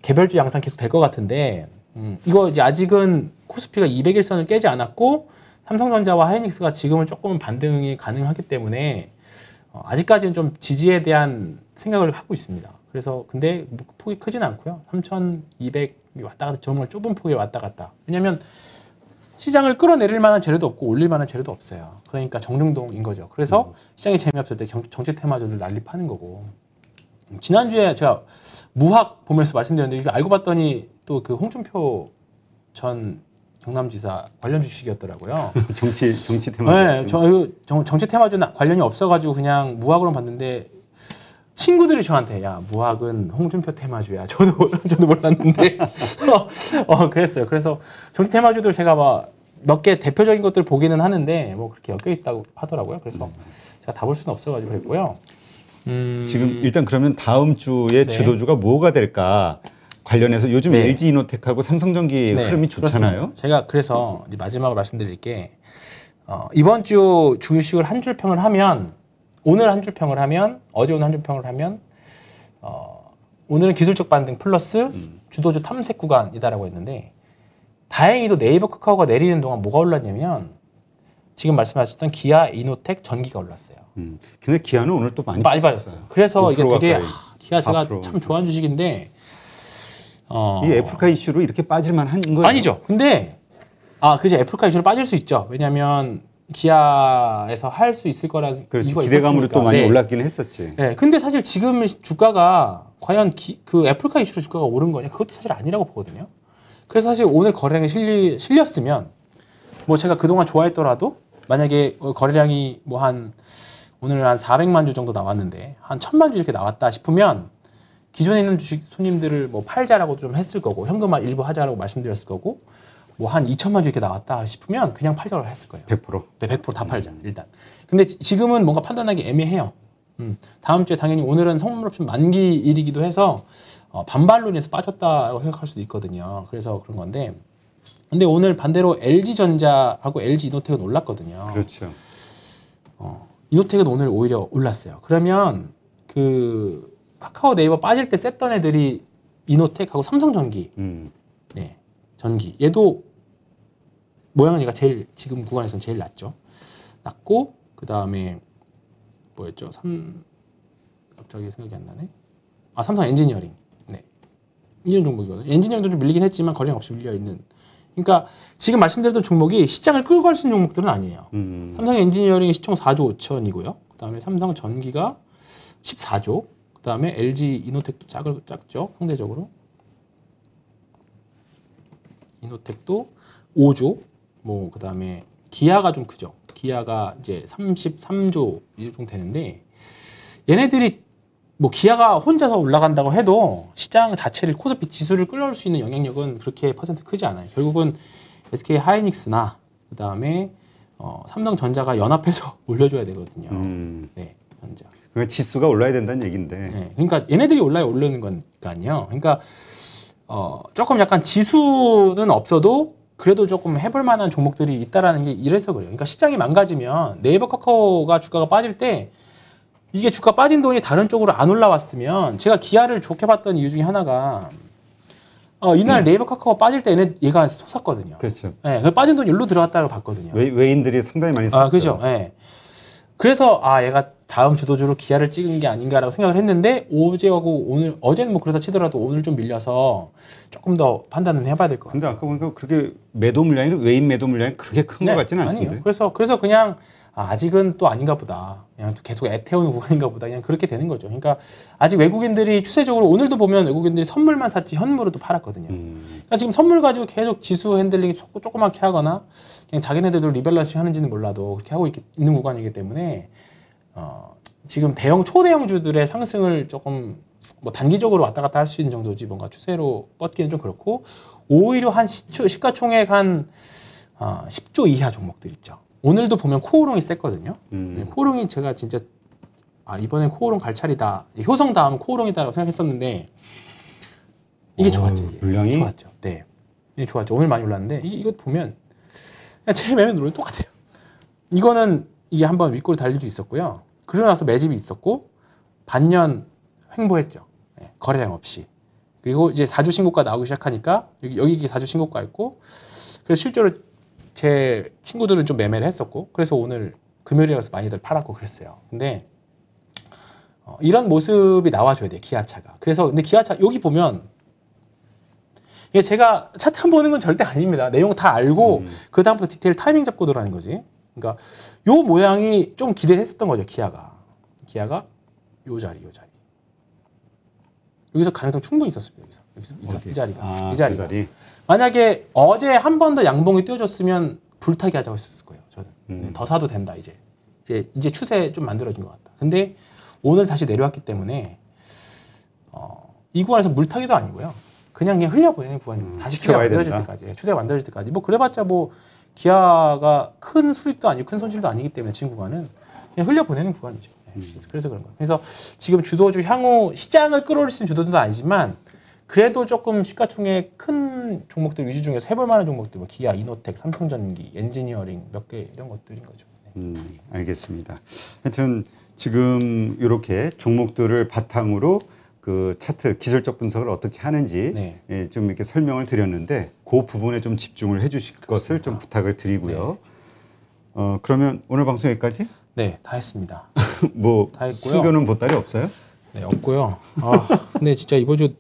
개별주 양상 계속 될 것 같은데 음, 이거 이제 아직은 코스피가 200일선을 깨지 않았고 삼성전자와 하이닉스가 지금은 조금 은 반등이 가능하기 때문에 어, 아직까지는 좀 지지에 대한 생각을 하고 있습니다. 그래서 근데 뭐 폭이 크진 않고요. 3,200 왔다 갔다 정말 좁은 폭에 왔다 갔다. 왜냐면 시장을 끌어내릴 만한 재료도 없고 올릴 만한 재료도 없어요. 그러니까 정중동인 거죠. 그래서 음. 시장이 재미없을 때 정치 테마주를 난리 파는 거고. 지난주에 제가 무학 보면서 말씀드렸는데 이거 알고 봤더니 또 그 홍준표 전 경남지사 관련 주식이었더라고요. 정치 정치 테마. 네, 저 정, 정치 테마주는 관련이 없어가지고 그냥 무학으로 봤는데 친구들이 저한테 야 무학은 홍준표 테마주야. 저도 저도 몰랐는데 어, 어, 그랬어요. 그래서 정치 테마주들 제가 막 몇 개 대표적인 것들 보기는 하는데 뭐 그렇게 엮여 있다고 하더라고요. 그래서 제가 다 볼 수는 없어가지고 그랬고요. 음... 지금 일단 그러면 다음 주에 네. 주도주가 뭐가 될까? 관련해서 요즘 네. LG 이노텍하고 삼성전기 네, 흐름이 좋잖아요. 그렇습니다. 제가 그래서 이제 마지막으로 말씀드릴 게 어, 이번 주 주식을 한 줄 평을 하면 오늘 한 줄 평을 하면 어제 오늘 한줄 평을 하면 어, 오늘은 기술적 반등 플러스 음. 주도주 탐색 구간이다라고 했는데 다행히도 네이버 카카오가 내리는 동안 뭐가 올랐냐면 지금 말씀하셨던 기아, 이노텍, 전기가 올랐어요. 음. 근데 기아는 오늘 또 많이, 많이 빠졌어요. 그래서 이게 되게 아, 기아 제가 참 좋아하는 주식인데 어... 이 애플카 이슈로 이렇게 빠질만 한 거예요? 아니죠. 근데 아 그제 애플카 이슈로 빠질 수 있죠. 왜냐하면 기아에서 할 수 있을 거라 그렇죠. 기대감으로 있었으니까. 또 많이 네. 올랐긴 했었지. 네. 근데 사실 지금 주가가 과연 기, 그 애플카 이슈로 주가가 오른 거냐? 그것도 사실 아니라고 보거든요. 그래서 사실 오늘 거래량이 실리, 실렸으면 뭐 제가 그동안 좋아했더라도 만약에 어, 거래량이 뭐 한 오늘 한 400만 주 정도 나왔는데 한 1000만 주 이렇게 나왔다 싶으면 기존에 있는 주식 손님들을 뭐 팔자라고 좀 했을 거고 현금화 일부 하자라고 말씀드렸을 거고 뭐한 2천만 주 이렇게 나왔다 싶으면 그냥 팔자를 했을 거예요. 100%? 네, 100%다 팔자 음. 일단. 근데 지금은 뭔가 판단하기 애매해요. 음, 다음 주에 당연히 오늘은 선물옵션 만기일이기도 해서 어, 반발론에서 빠졌다고 생각할 수도 있거든요. 그래서 그런 건데 근데 오늘 반대로 LG전자하고 LG이노텍은 올랐거든요. 그렇죠. 어, 이노텍은 오늘 오히려 올랐어요. 그러면 그 카카오 네이버 빠질 때 셌던 애들이 이노텍하고 삼성전기, 음. 네 전기 얘도 모양은 얘가 제일 지금 구간에서 제일 낮죠. 낮고 그 다음에 뭐였죠? 3 갑자기 생각이 안 나네. 아 삼성 엔지니어링. 네. 이런 종목이거든요. 엔지니어링도 좀 밀리긴 했지만 거리량 없이 밀려 있는. 그러니까 지금 말씀드렸던 종목이 시장을 끌고 갈 수 있는 종목들은 아니에요. 음. 삼성 엔지니어링이 시총 4조 5천이고요. 그다음에 삼성 전기가 14조. 그다음에 LG 이노텍도 작, 작죠. 상대적으로. 이노텍도 5조. 뭐 그다음에 기아가 좀 크죠. 기아가 이제 33조 이정 되는데 얘네들이 뭐 기아가 혼자서 올라간다고 해도 시장 자체를 코스피 지수를 끌어올 수 있는 영향력은 그렇게 퍼센트 크지 않아요. 결국은 SK 하이닉스나 그다음에 어, 삼성전자가 연합해서 올려줘야 되거든요. 음. 네, 현장. 그러니까 지수가 올라야 된다는 얘긴데. 네, 그러니까 얘네들이 올라야 오르는 거니까요. 그러니까 어, 조금 약간 지수는 없어도 그래도 조금 해볼 만한 종목들이 있다라는 게 이래서 그래요. 그러니까 시장이 망가지면 네이버 카카오가 주가가 빠질 때 이게 주가 빠진 돈이 다른 쪽으로 안 올라왔으면 제가 기아를 좋게 봤던 이유 중에 하나가 어, 이날 음. 네. 이버 카카오 빠질 때 얘네 얘가 솟았거든요 그렇죠. 예, 네, 빠진 돈이 일로 들어갔다고 봤거든요. 외, 외인들이 상당히 많이 썼죠 아, 그죠. 예. 네. 그래서 아 얘가 다음 주도주로 기아를 찍은 게 아닌가라고 생각을 했는데 어제하고 오늘 어제는 뭐 그러다 치더라도 오늘 좀 밀려서 조금 더 판단은 해봐야 될 것 같아요. 근데 아까 보니까 그렇게 매도 물량이 외인 매도 물량이 그렇게 큰것 네, 같지는 않습니다. 그래서 그래서 그냥 아, 아직은 또 아닌가 보다. 그냥 계속 애태우는 구간인가 보다. 그냥 그렇게 되는 거죠. 그러니까 아직 외국인들이 추세적으로 오늘도 보면 외국인들이 선물만 샀지 현물로도 팔았거든요. 음. 그러니까 지금 선물 가지고 계속 지수 핸들링 조그맣게 하거나 그냥 자기네들도 리밸런싱 하는지는 몰라도 그렇게 하고 있, 있는 구간이기 때문에 어, 지금 대형 초대형주들의 상승을 조금 뭐 단기적으로 왔다 갔다 할 수 있는 정도지 뭔가 추세로 뻗기는 좀 그렇고 오히려 한 시초, 시가총액 한 어, 10조 이하 종목들 있죠. 오늘도 보면 코오롱이 셌거든요. 음. 네, 코오롱이 제가 진짜 아 이번엔 코오롱 갈 차리다 효성 다음 코오롱이다라고 생각했었는데 이게 오, 좋았죠. 이게. 물량이 좋았죠. 네, 이게 네, 좋았죠. 오늘 많이 올랐는데 이, 것 보면 그냥 제 매매 누르면 똑같아요. 이거는 이게 한번 윗골 달릴 수 있었고요. 그러고 나서 매집이 있었고 반년 횡보했죠. 네, 거래량 없이. 그리고 이제 4주 신고가 나오기 시작하니까 여기, 여기 4주 신고가 있고 그래서 실제로 제 친구들은 좀 매매를 했었고 그래서 오늘 금요일이라서 많이들 팔았고 그랬어요. 근데 어, 이런 모습이 나와줘야 돼요. 기아차가. 그래서 근데 기아차 여기 보면 이게 제가 차트 한번 보는 건 절대 아닙니다. 내용 다 알고 음. 그 다음부터 디테일 타이밍 잡고 들어가는 거지. 그러니까 요 모양이 좀 기대했었던 거죠 기아가 기아가 요 자리 요 자리 여기서 가능성 충분히 있었습니다 여기서 여기서 이, 이 자리가 아, 이 그 자리가 그 자리. 만약에 어제 한 번 더 양봉이 띄어줬으면 불타기 하자고 했었을 거예요 저는 음. 네, 더 사도 된다 이제 이제 이제 추세 좀 만들어진 것 같다 근데 오늘 다시 내려왔기 때문에 어, 이 구간에서 물타기도 아니고요 그냥 그냥 흘려보내는 구간입니다 음, 다시 추세 만들어질 때까지 예, 추세 만들어질 때까지 뭐 그래봤자 뭐 기아가 큰 수익도 아니고 큰 손실도 아니기 때문에 지금 구간은 그냥 흘려보내는 구간이죠. 네. 그래서 그런 거예요. 그래서 지금 주도주 향후 시장을 끌어올 수 있는 주도주는 아니지만 그래도 조금 시가총액 큰 종목들 위주 중에서 해볼 만한 종목들 뭐 기아, 이노텍, 삼성전기, 엔지니어링 몇 개 이런 것들인 거죠. 네. 음, 알겠습니다. 하여튼 지금 이렇게 종목들을 바탕으로 그 차트 기술적 분석을 어떻게 하는지 네. 예, 좀 이렇게 설명을 드렸는데 그 부분에 좀 집중을 해주실 그렇습니다. 것을 좀 부탁을 드리고요. 네. 어 그러면 오늘 방송 여기까지? 네, 다 했습니다. 뭐다 했고요. 숨겨놓은 보따리 뭐 없어요? 네, 없고요. 아 근데 진짜 이번 주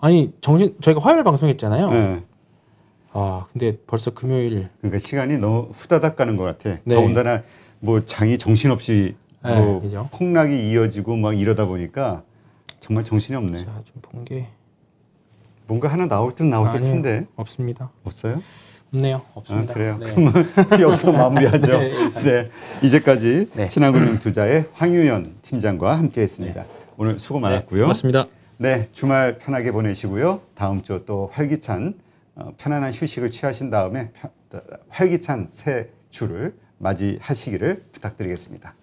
아니 정신 저희가 화요일 방송했잖아요. 네. 아 근데 벌써 금요일. 그러니까 시간이 너무 후다닥 가는 것 같아. 네. 더군다나 뭐 장이 정신없이 네, 뭐 폭락이 이어지고 막 이러다 보니까 정말 정신이 없네. 자, 좀본게 뭔가 하나 나올 듯 나올 듯 한데 없습니다. 없어요? 없네요. 아, 없습니다. 아, 그래요. 네. 그럼 여기서 마무리하죠. 네, 네, 이제까지 네. 신한금융 투자의 황유연 팀장과 함께했습니다. 네. 오늘 수고 네, 많았고요. 고습니다 네, 주말 편하게 보내시고요. 다음 주 또 활기찬 어, 편안한 휴식을 취하신 다음에 편, 활기찬 새 주를 맞이하시기를 부탁드리겠습니다.